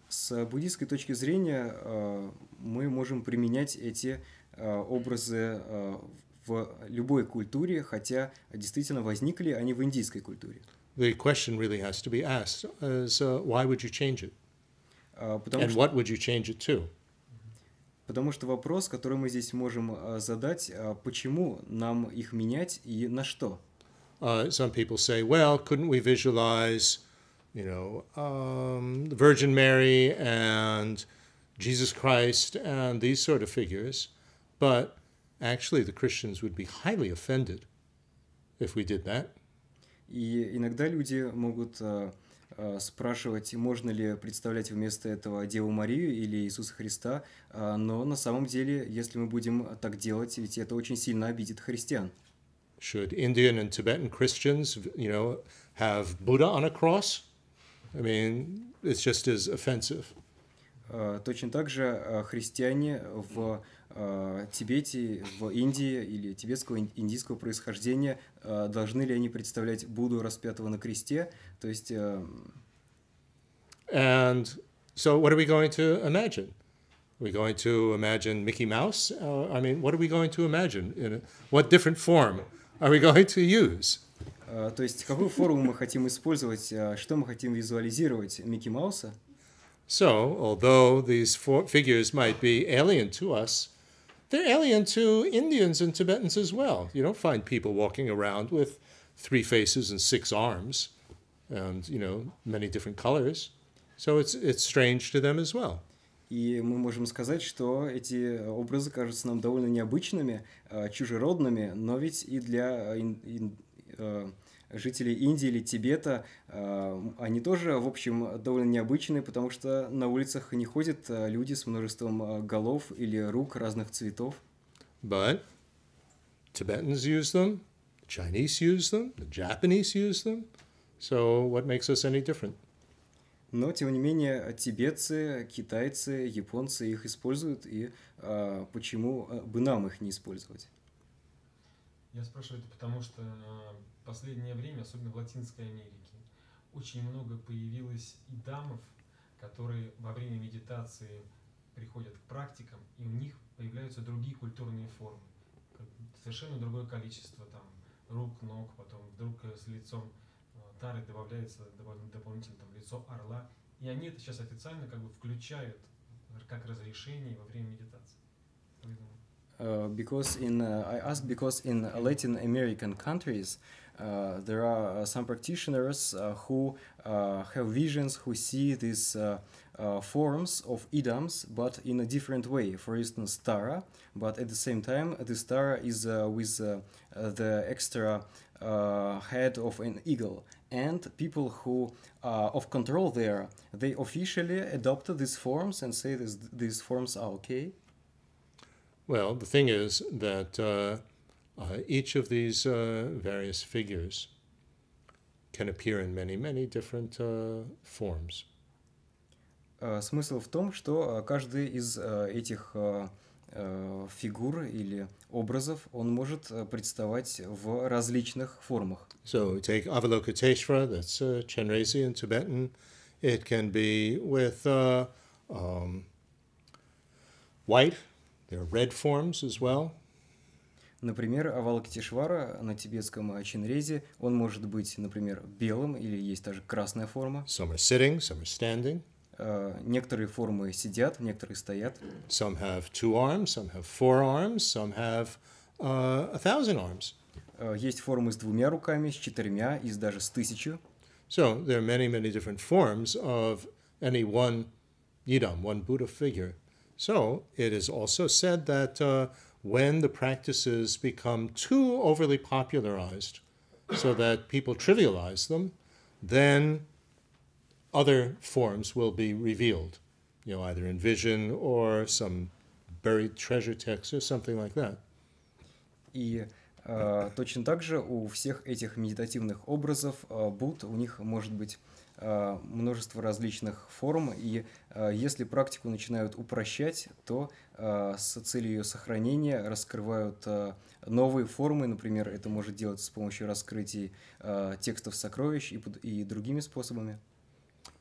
С э, буддийской точки зрения э, мы можем применять эти э, образы в любой культуре, хотя действительно возникли они в индийской культуре. The question really has to be asked: is, uh, why would you change it? Потому And что... what would you change it to? Потому что вопрос, который мы здесь можем задать, почему нам их менять и на что? Uh, some people say, well, couldn't we visualize, you know, um, the Virgin Mary and Jesus Christ and these sort of figures? But actually, the Christians would be highly offended if we did that. И иногда люди могут uh, Э, спрашивать, можно ли представлять вместо этого Деву Марию или Иисуса Христа, а, но на самом деле, если мы будем так делать, ведь это очень сильно обидит христиан. Should Indian and Tibetan Christians, you know, have Buddha on a cross? I mean, it's just as offensive. Э, точно так же э, христиане в э, Тибете, в Индии или тибетского индийского происхождения, должны ли они представлять Будду распятого на кресте? То есть... And so what are we going to imagine? we going to imagine Mickey Mouse? Uh, I mean, what are we going to imagine? In a, what different form are we going to use? То есть, какую форму мы хотим использовать, что мы хотим визуализировать? Микки Мауса? So, although these figures might be alien to us, they're alien to Indians and Tibetans as well. You don't find people walking around with three faces and six arms and, you know, many different colors. So it's, it's strange to them as well. И мы можем сказать, что эти образы кажутся нам довольно необычными, чужеродными, но ведь и для жители Индии или Тибета, э, они тоже, в общем, довольно необычные, потому что на улицах не ходят э, люди с множеством э, голов или рук разных цветов. But Tibetans use them, Chinese use them, the Japanese use them. So what makes us any different? Но, тем не менее, тибетцы, китайцы, японцы их используют, и э, почему бы нам их не использовать? Я спрашиваю это потому, что в последнее время, особенно в Латинской Америке, очень много появилось и дамов, которые во время медитации приходят к практикам, и у них появляются другие культурные формы. Совершенно другое количество там рук, ног, потом вдруг э, с лицом э, тары добавляется дополнительно там, лицо орла. И они это сейчас официально как бы включают как разрешение во время медитации. Uh, because in uh, I asked because in Latin American countries Uh, there are uh, some practitioners uh, who have visions, who see these forms of idioms, but in a different way. For instance, Tara, but at the same time, this Tara is with the extra head of an eagle and people who are of control there they officially adopted these forms and say this, these forms are okay well the thing is that uh, uh, each of these uh, various figures can appear in many, many different uh, forms. Э, смысл в том, что э, каждый из э, этих фигур или образов, он может представать в различных формах. So take Avalokiteshvara, that's uh, Chenrezi in Tibetan. It can be with uh, um, white, there are red forms as well, Например, овал Китишвара на тибетском чинрезе, он может быть, например, белым или есть даже красная форма. Some are sitting, some are standing. Uh, некоторые формы сидят, некоторые стоят. Some have two arms, some have four arms, some have uh, a thousand arms. Uh, есть формы с двумя руками, с четырьмя и даже с тысячу. So there are many, many different forms of any one Nidam, one Buddha figure. So it is also said that uh, when the practices become too overly popularized so that people trivialize them, then other forms will be revealed, you know, either in vision or some buried treasure text or something like that. И э, точно так же у всех этих медитативных образов э, у них может быть Э, множество различных форм, и э, если практику начинают упрощать, то э, с целью ее сохранения раскрывают новые формы, например, это может делаться с помощью раскрытий текстов сокровищ и, другими способами.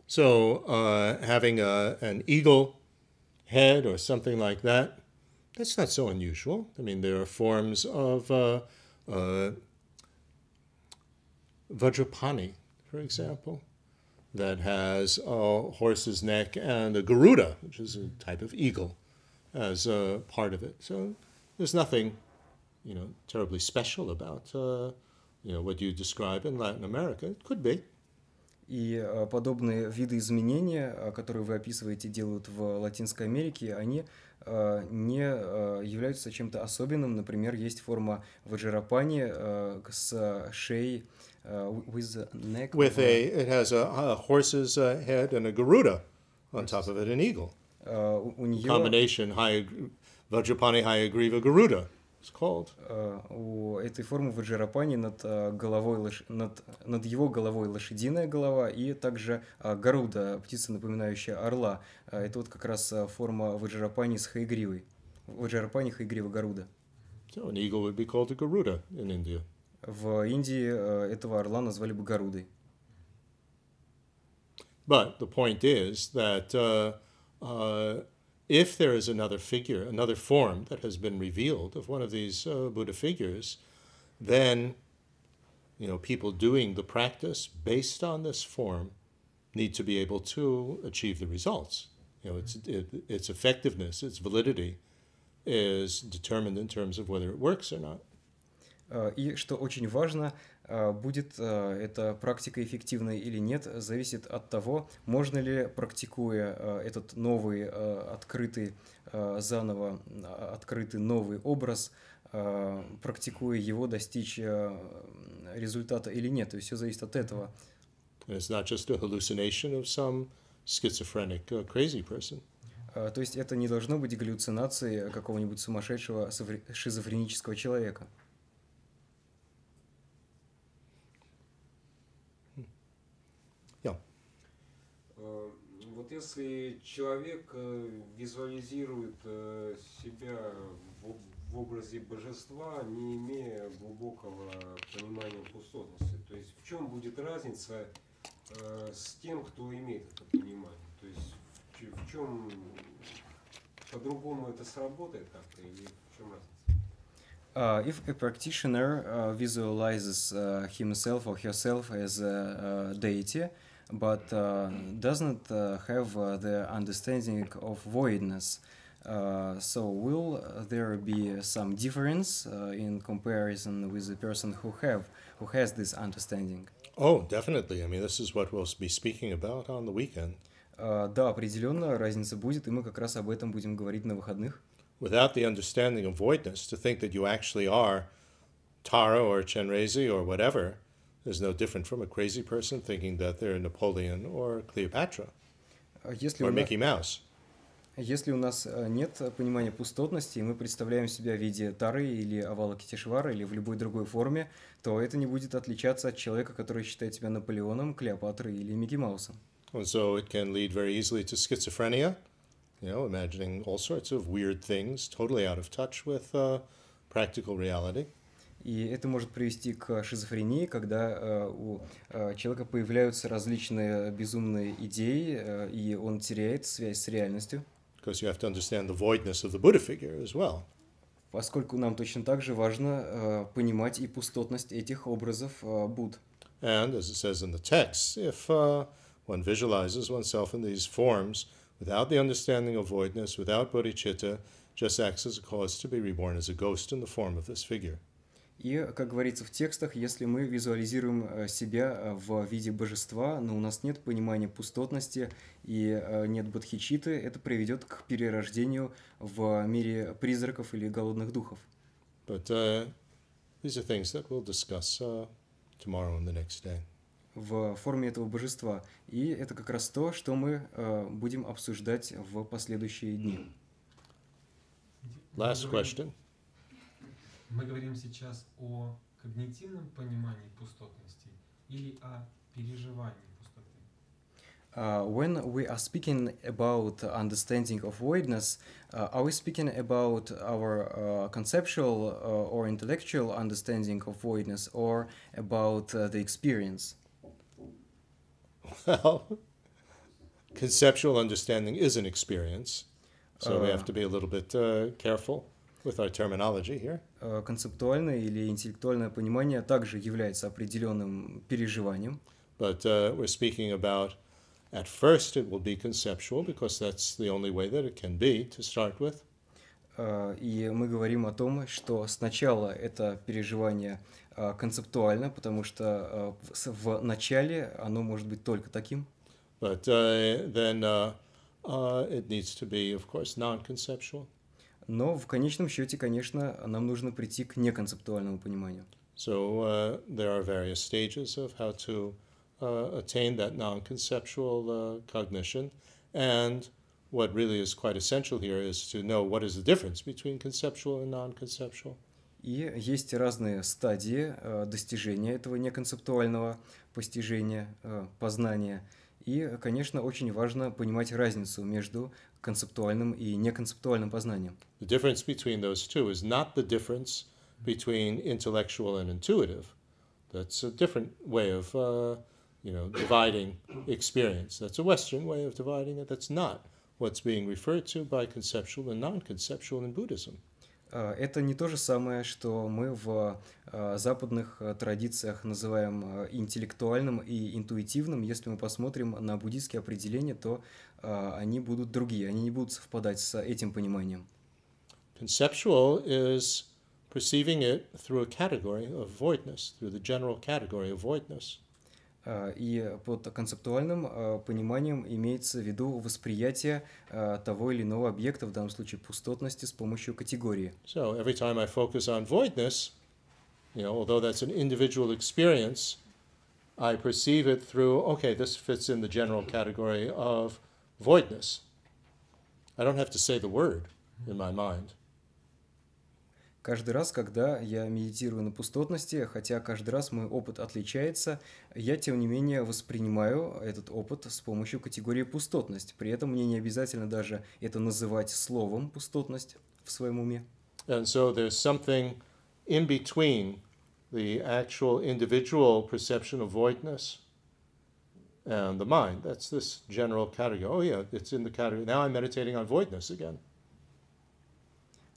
So uh, having a, an eagle head or something like that, that's not so unusual. I mean, there are forms of uh, uh, Vajrapani, for example. that has a horse's neck and a garuda, which is a type of eagle, as a part of it. So there's nothing, you know, terribly special about, uh, you know, what you describe in Latin America. It could be. И э, подобные виды изменения, э, которые вы описываете, делают в Латинской Америке, они э, не являются чем-то особенным. Например, есть форма ваджирапани с шеей, Uh, with a neck. With a, it has a, a horse's uh, head and a Garuda on top of it, an eagle. у uh, нее... Combination high, Vajrapani Hayagriva Garuda. It's called. Uh, у этой формы ваджарапани над uh, головой лош... над, над его головой лошадиная голова и также uh, гаруда, птица, напоминающая орла. Э, это вот как раз форма ваджарапани с хайгривой. Ваджарапани хайгрива гаруда. So an eagle would be called a garuda in India. В Индии э, этого орла назвали бы Гарудой. But the point is that uh, uh, if there is another figure, another form that has been revealed of one of these uh, Buddha figures, then you know people doing the practice based on this form need to be able to achieve the results. You know, its it, its effectiveness, its validity, is determined in terms of whether it works or not. Э, и что очень важно, э, будет э, эта практика эффективной или нет, зависит от того, можно ли, практикуя этот новый, открытый, заново а, открытый новый образ, практикуя его, достичь результата или нет. То есть все зависит от этого. It's not just a hallucination of some schizophrenic uh, crazy person. то есть это не должно быть галлюцинацией какого-нибудь сумасшедшего шизофренического человека. если человек э, визуализирует э, себя в образе божества, не имея глубокого понимания пустотности, то есть в чем будет разница э, с тем, кто имеет это понимание? То есть в чем по-другому это сработает как-то или в чем разница? Uh, if a practitioner uh, visualizes uh, himself or herself as a uh, deity, uh, but uh, doesn't uh, have uh, the understanding of voidness. so will there be some difference in comparison with the person who have who has this understanding? Oh, definitely. I mean, this is what we'll be speaking about on the weekend. да, определенно разница будет, и мы как раз об этом будем говорить на выходных. Without the understanding of voidness, to think that you actually are Tara or Chenrezi or whatever, is no different from a crazy person thinking that they're Napoleon or Cleopatra Если or Mickey Mouse. Если у нас э, нет э, понимания пустотности, и мы представляем себя в виде тары или овала Китишвара или в любой другой форме, то это не будет отличаться от человека, который считает себя Наполеоном, Клеопатрой или Микки Маусом. so it can lead very easily to schizophrenia, you know, imagining all sorts of weird things, totally out of touch with uh, practical reality. И это может привести к шизофрении, когда у человека появляются различные безумные идеи, и он теряет связь с реальностью. Because you have to understand the voidness of the Buddha figure as well поскольку нам точно так же важно э, понимать и пустотность этих образов э, Буд. And as it says in the text, if uh, one visualizes oneself in these forms without the understanding of voidness, without bodhicitta, just acts as a cause to be reborn as a ghost in the form of this figure. И, как говорится в текстах, если мы визуализируем э, себя э, в виде божества, но у нас нет понимания пустотности и э, нет бодхичиты, это приведет к перерождению в мире призраков или голодных духов. But uh, these are things that we'll discuss uh, tomorrow and the next day. В форме этого божества. И это как раз то, что мы uh, будем обсуждать в последующие дни. Last question. Мы говорим сейчас о когнитивном понимании пустотности или о переживании пустоты? Uh, when we are speaking about understanding of voidness, uh, are we speaking about our uh, conceptual uh, or intellectual understanding of voidness or about uh, the experience? Well, conceptual understanding is an experience, so we uh. have to be a little bit careful with our terminology here. Э, концептуальное или интеллектуальное понимание также является определенным переживанием. But uh, we're speaking about at first it will be conceptual because that's the only way that it can be to start with. Uh, и мы говорим о том, что сначала это переживание uh, концептуально, потому что uh, в начале оно может быть только таким. But uh, then uh, uh, it needs to be, of course, non-conceptual но в конечном счете, конечно, нам нужно прийти к неконцептуальному пониманию. So uh, there are various stages of how to uh, attain that non-conceptual uh, cognition, and what really is quite essential here is to know what is the difference between conceptual and non-conceptual. И есть разные стадии э, достижения этого неконцептуального постижения, э, познания. И, конечно, очень важно понимать разницу между концептуальным и неконцептуальным познанием. The difference between those two is not the difference between intellectual and intuitive. That's a different way of, uh, you know, dividing experience. That's a Western way of dividing it. That's not what's being referred to by conceptual and non-conceptual in Buddhism. Э, это не то же самое, что мы в э, западных э, традициях называем интеллектуальным и интуитивным. Если мы посмотрим на буддийские определения, то они будут другие, они не будут совпадать с этим пониманием. Conceptual is perceiving it through a category of voidness, through the general category of voidness. И под концептуальным пониманием имеется в виду восприятие того или иного объекта, в данном случае пустотности, с помощью категории. So every time I focus on voidness, you know, although that's an individual experience, I perceive it through, okay, this fits in the general category of voidness. I don't have to say the word in my mind каждый раз, когда я медитирую на пустотности, хотя каждый раз мой опыт отличается, я, тем не менее, воспринимаю этот опыт с помощью категории пустотность. При этом мне не обязательно даже это называть словом пустотность в своем уме. And so there's something in between the actual individual perception of voidness and the mind. That's this general category. Oh yeah, it's in the category. Now I'm meditating on voidness again.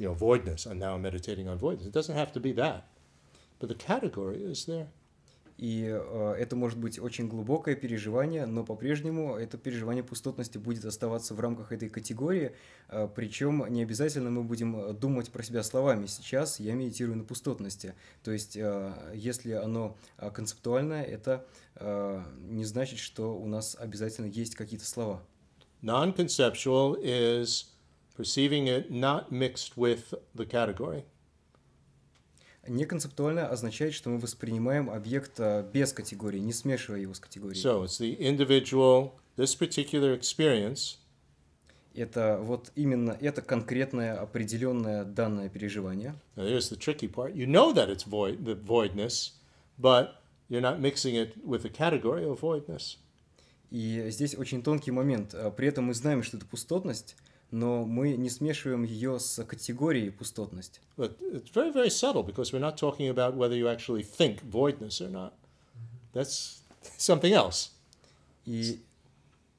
you know, voidness, and now I'm meditating on voidness. It doesn't have to be that, but the category is there. И э, это может быть очень глубокое переживание, но по-прежнему это переживание пустотности будет оставаться в рамках этой категории. Э, причем не обязательно мы будем э, думать про себя словами. Сейчас я медитирую на пустотности. То есть, э, если оно э, концептуальное, это э, не значит, что у нас обязательно есть какие-то слова. Non-conceptual is perceiving it not mixed with the category. Неконцептуально означает, что мы воспринимаем объект э, без категории, не смешивая его с категорией. So it's the individual, this particular experience. Это вот именно это конкретное определенное данное переживание. Now there's the tricky part. You know that it's void, the voidness, but you're not mixing it with the category of voidness. И здесь очень тонкий момент. Э, при этом мы знаем, что это пустотность, но мы не смешиваем ее с категорией пустотность. Look, И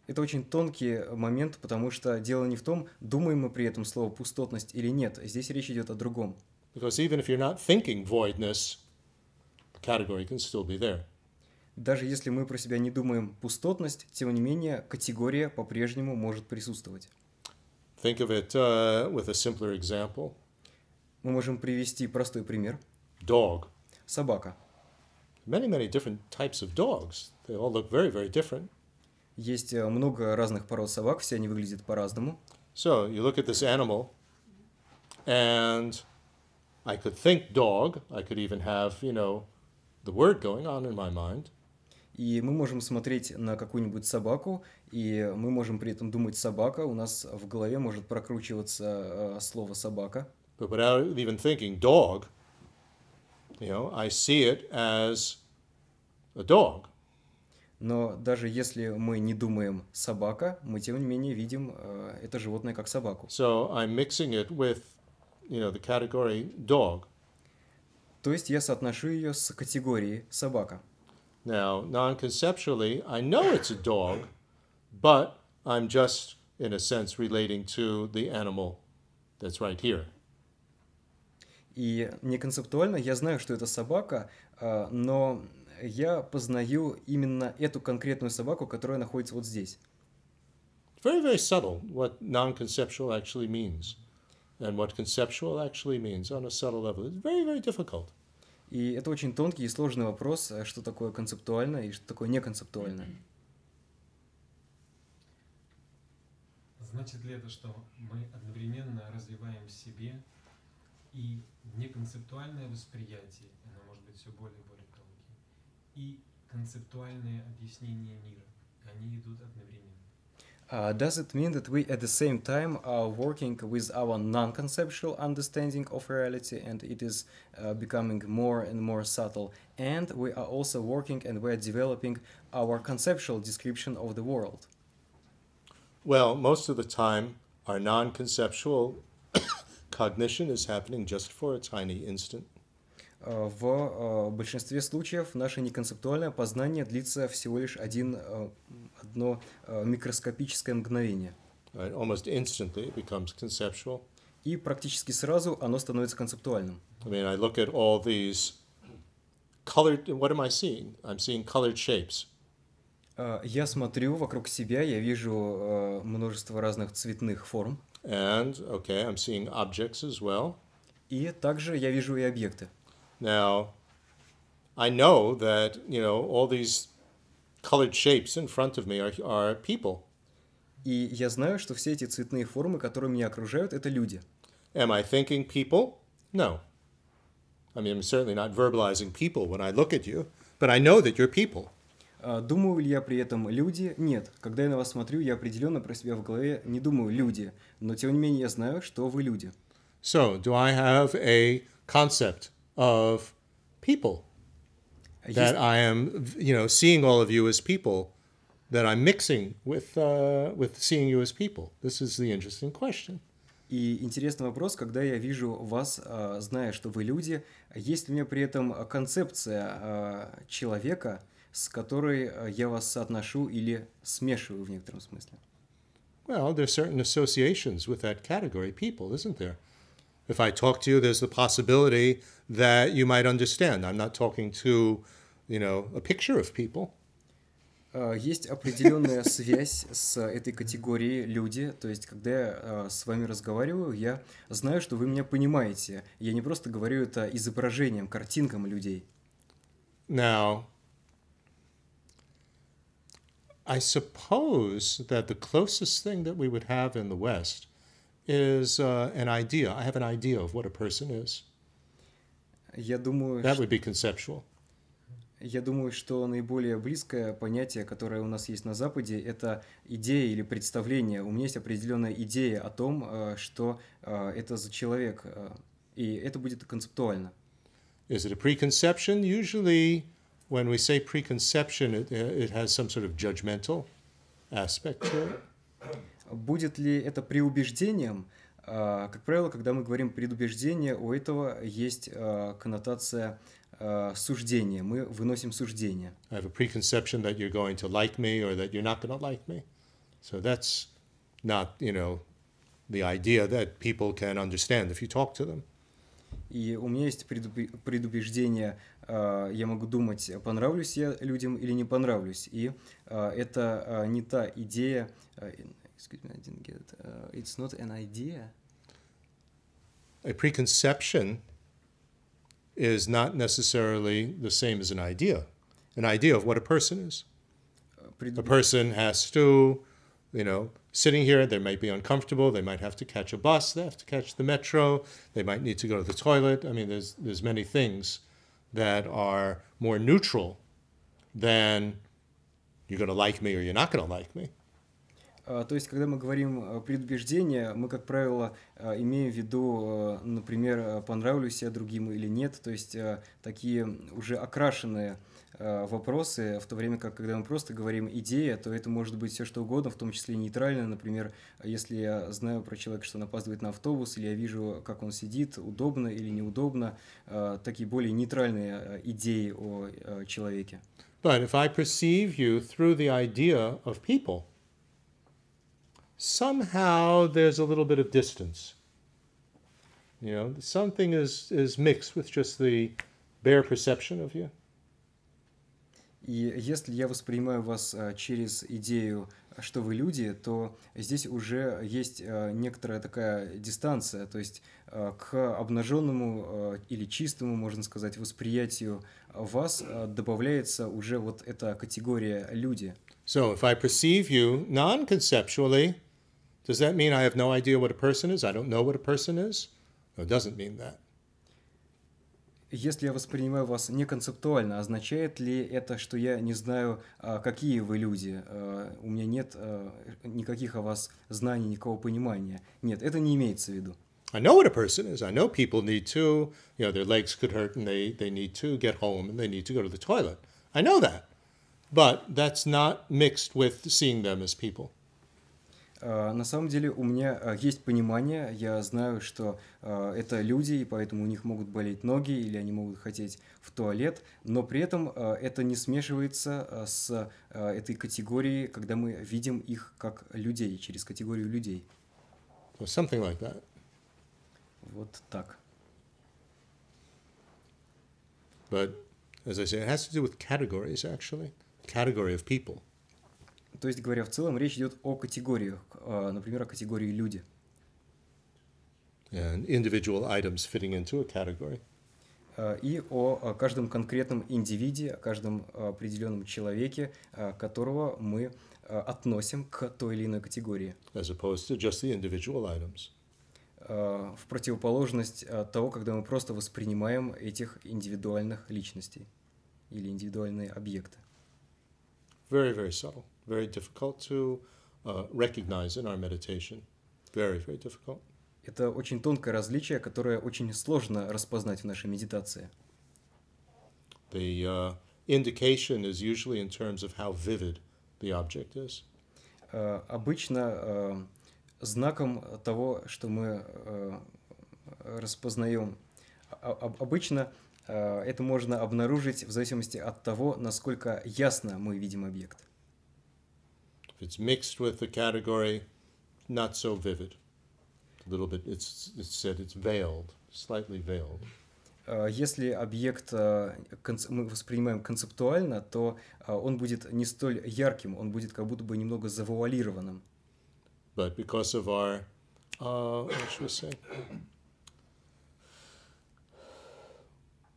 это очень тонкий момент, потому что дело не в том, думаем мы при этом слово пустотность или нет. Здесь речь идет о другом. Даже если мы про себя не думаем пустотность, тем не менее категория по-прежнему может присутствовать. Think of it uh, with a simpler example. Мы можем привести простой пример. Dog. Собака. Many, many different types of dogs. They all look very, very different. Есть э, много разных пород собак, все они выглядят по-разному. So you look at this animal, and I could think dog. I could even have, you know, the word going on in my mind. И мы можем смотреть на какую-нибудь собаку и мы можем при этом думать собака, у нас в голове может прокручиваться э, слово собака. But without even thinking dog, you know, I see it as a dog. Но даже если мы не думаем собака, мы тем не менее видим э, это животное как собаку. So I'm mixing it with, you know, the category dog. То есть я соотношу ее с категорией собака. Now, non-conceptually, I know it's a dog. but I'm just, in a sense, relating to the animal that's right here. И не концептуально, я знаю, что это собака, но я познаю именно эту конкретную собаку, которая находится вот здесь. Very, very subtle what non-conceptual actually means and what conceptual actually means on a subtle level. It's very, very difficult. И это очень тонкий и сложный вопрос, что такое концептуально и что такое неконцептуально. Mm-hmm. Значит ли это, что мы одновременно развиваем в себе и неконцептуальное восприятие, оно может быть все более и более тонким, и концептуальное объяснение мира, они идут одновременно. Uh, does it mean that we at the same time are working with our non-conceptual understanding of reality and it is uh, becoming more and more subtle and we are also working and we are developing our conceptual description of the world? Well, most of the time, our non conceptual cognition is happening just for a tiny instant. Э, в э, большинстве случаев наше неконцептуальное познание длится всего лишь один, э, одно микроскопическое мгновение. Right, almost instantly it becomes conceptual. И практически сразу оно становится концептуальным. I mean, I look at all these colored, what am I seeing? I'm seeing colored shapes. Я смотрю вокруг себя, я вижу множество разных цветных форм. And, okay, I'm seeing objects as well. И также я вижу и объекты. Now, I know that, you know, all these colored shapes in front of me are, are people. И я знаю, что все эти цветные формы, которые меня окружают, это люди. Am I thinking people? No. I mean, I'm certainly not verbalizing people when I look at you, but I know that you're people. А, думаю ли я при этом люди? Нет. Когда я на вас смотрю, я определенно про себя в голове не думаю люди, но тем не менее я знаю, что вы люди. So, do I have a concept of people? А that I am, you know, seeing all of you as people, that I'm mixing with, uh, with seeing you as people. This is the interesting question. И интересный вопрос, когда я вижу вас, а, зная, что вы люди, есть ли у меня при этом концепция человека, с которой э, я вас соотношу или смешиваю в некотором смысле. Well, there's certain associations with that category people, isn't there? If I talk to you, there's the possibility that you might understand. I'm not talking to, you know, a picture of people. Uh, есть определенная связь с этой категорией люди. То есть, когда я uh, с вами разговариваю, я знаю, что вы меня понимаете. Я не просто говорю это изображением, картинкам людей. Now, I suppose that the closest thing that we would have in the West is uh, an idea. I have an idea of what a person is. Я думаю, that would be conceptual. Я думаю, что наиболее близкое понятие, которое у нас есть на Западе, это идея или представление. У меня есть определенная идея о том, э, что э, это за человек, э, и это будет концептуально. Is it a preconception? Usually when we say preconception, it, it has some sort of judgmental aspect to it. Будет ли это преубеждением? Uh, как правило, когда мы говорим предубеждение, у этого есть uh, коннотация uh, суждения. Мы выносим суждение. I have a preconception that you're going to like me or that you're not going to like me. So that's not, you know, the idea that people can understand if you talk to them. И у меня есть предубеждение я могу думать, понравлюсь я людям или не понравлюсь. И это не та идея... Excuse me, I didn't get it. It's not an idea. A preconception is not necessarily the same as an idea. An idea of what a person is. A person has to, you know, sitting here, they might be uncomfortable. They might have to catch a bus. They have to catch the metro. They might need to go to the toilet. I mean, there's there's many things that are more neutral than you're going to like me or you're not going to like me. А, то есть, когда мы говорим э, предубеждение, мы, как правило, э, имеем в виду, э, например, понравлюсь я другим или нет, то есть такие уже окрашенные Э, вопросы, в то время как, когда мы просто говорим «идея», то это может быть все что угодно, в том числе нейтрально. Например, если я знаю про человека, что он опаздывает на автобус, или я вижу, как он сидит, удобно или неудобно, э, такие более нейтральные э, идеи о человеке. But if I perceive you through the idea of people, somehow there's a little bit of distance. You know, something is, is mixed with just the bare perception of you. И если я воспринимаю вас э, через идею, что вы люди, то здесь уже есть э, некоторая такая дистанция, то есть э, к обнаженному или чистому, можно сказать, восприятию вас добавляется уже вот эта категория люди. So if I perceive you non-conceptually, does that mean I have no idea what a person is? I don't know what a person is? No, it doesn't mean that. Если я воспринимаю вас не концептуально, означает ли это, что я не знаю, какие вы люди? У меня нет никаких о вас знаний, никакого понимания. Нет, это не имеется в виду. I know what a person is. I know people need to, you know, their legs could hurt and they, they need to get home and they need to go to the toilet. I know that. But that's not mixed with seeing them as people. А, на самом деле у меня а, есть понимание, я знаю, что а, это люди, и поэтому у них могут болеть ноги или они могут хотеть в туалет, но при этом это не смешивается с этой категорией, когда мы видим их как людей, через категорию людей. Something like that. Вот так. But, as I say, it has to do with categories, actually. Category of people. То есть, говоря в целом, речь идет о категориях, а, например, о категории люди. And individual items fitting into a category. А, и о а, каждом конкретном индивиде, о каждом определенном человеке, которого мы относим к той или иной категории. As opposed to just the individual items в противоположность того, когда мы просто воспринимаем этих индивидуальных личностей или индивидуальные объекты. Very, very subtle very difficult to uh, recognize in our meditation. Very, very difficult. Это очень тонкое различие, которое очень сложно распознать в нашей медитации. The uh, indication is usually in terms of how vivid the object is. Uh, обычно uh, знаком того, что мы uh, распознаем, а, а обычно это можно обнаружить в зависимости от того, насколько ясно мы видим объект. it's mixed with the category, not so vivid. A little bit, it's, it's said it's veiled, slightly veiled. Э, если объект э, мы воспринимаем концептуально, то э, он будет не столь ярким, он будет как будто бы немного завуалированным. But because of our, uh, what should we say?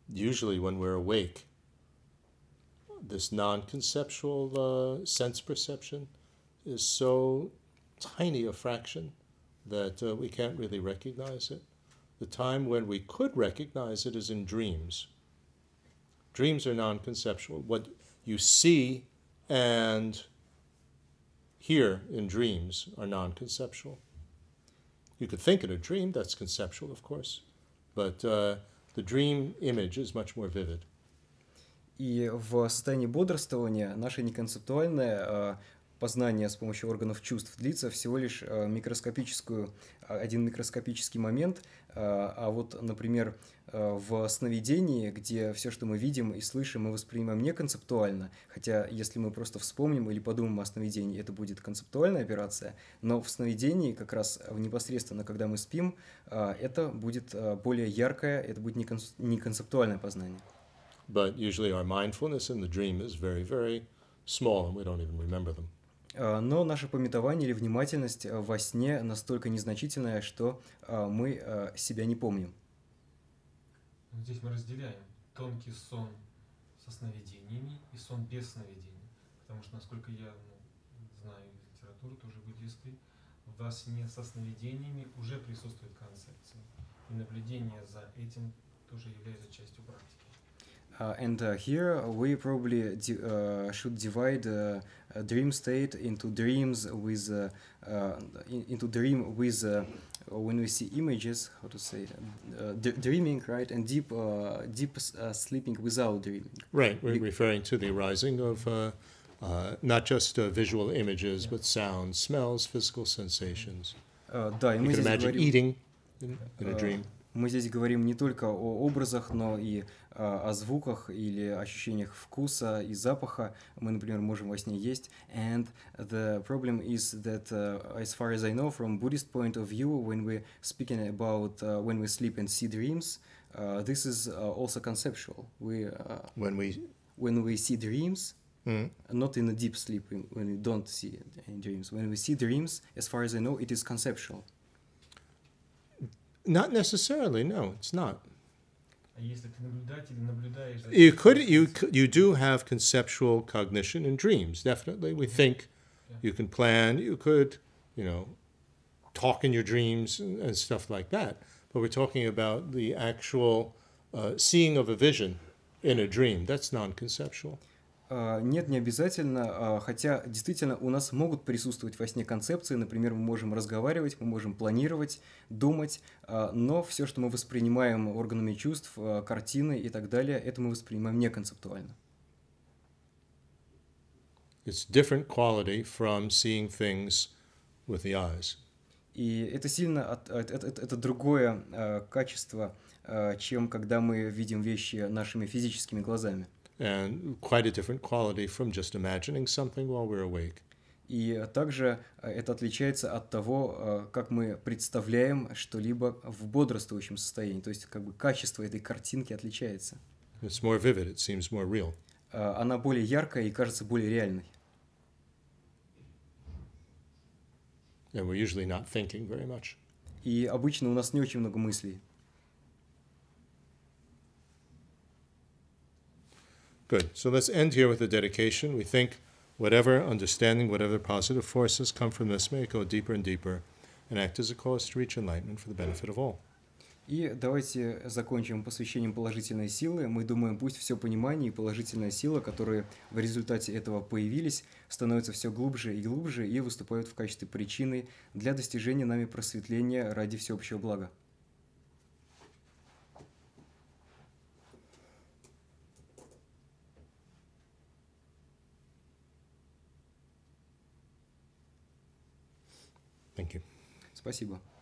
Usually when we're awake, this non-conceptual uh, sense perception is so tiny a fraction that uh, we can't really recognize it. The time when we could recognize it is in dreams. Dreams are non conceptual. What you see and hear in dreams are non conceptual. You could think in a dream, that's conceptual, of course, but uh, the dream image is much more vivid. И в состоянии бодрствования наше неконцептуальное познание с помощью органов чувств длится всего лишь э, микроскопическую, э, один микроскопический момент, э, а вот, например, в сновидении, где все, что мы видим и слышим, мы воспринимаем не концептуально, хотя если мы просто вспомним или подумаем о сновидении, это будет концептуальная операция, но в сновидении, как раз непосредственно, когда мы спим, это будет более яркое, это будет не концептуальное познание. But usually our mindfulness in the dream is very, very small and we don't even remember them. А, но наше пометование или внимательность а, во сне настолько незначительная, что а, мы себя не помним. Здесь мы разделяем тонкий сон со сновидениями и сон без сновидений, потому что, насколько я ну, знаю литературу, тоже буддийской, во сне со сновидениями уже присутствует концепция. И наблюдение за этим тоже является частью практики. Uh, and uh, here we probably uh, should divide uh, dream state into dreams with uh, uh, in into dream with when we see images how to say dreaming right and deep deep sleeping without dreaming right we're Be referring to the arising of not just visual images yeah. but sounds smells, physical sensations да, you can imagine eating in, in a dream Мы здесь говорим не только о образах, но и о звуках или ощущениях вкуса и запаха мы, например, можем во сне есть. And the problem is that, uh, as far as I know, from Buddhist point of view, when we're speaking about uh, when we sleep and see dreams, uh, this is uh, also conceptual. We uh, when we when we see dreams, Mm. Not in a deep sleep when we don't see any dreams. When we see dreams, as far as I know, it is conceptual. Not necessarily, no, it's not. You could you you do have conceptual cognition in dreams. Definitely, we think. You can plan. You could, you know, talk in your dreams and, stuff like that. But we're talking about the actual uh, seeing of a vision in a dream. That's non-conceptual. А, нет, не обязательно, а, хотя действительно у нас могут присутствовать во сне концепции, например, мы можем разговаривать, мы можем планировать, думать, а, но все, что мы воспринимаем органами чувств, картины и так далее, это мы воспринимаем не концептуально. It's different quality from seeing things with the eyes. И это сильно, от, от, от, это другое качество, чем когда мы видим вещи нашими физическими глазами and quite a different quality from just imagining something while we're awake. И также э, это отличается от того, э, как мы представляем что-либо в бодрствующем состоянии. То есть, как бы качество этой картинки отличается. It's more vivid, it seems more real. Э, она более яркая и кажется более реальной. And we're usually not thinking very much. И обычно у нас не очень много мыслей. Good. So let's end here with a dedication. We think whatever understanding, whatever positive forces come from this, may it go deeper and deeper and act as a cause to reach enlightenment for the benefit of all. И давайте закончим посвящением положительной силы. Мы думаем, пусть все понимание и положительная сила, которые в результате этого появились, становятся все глубже и глубже и выступают в качестве причины для достижения нами просветления ради всеобщего блага. Thank you. Спасибо.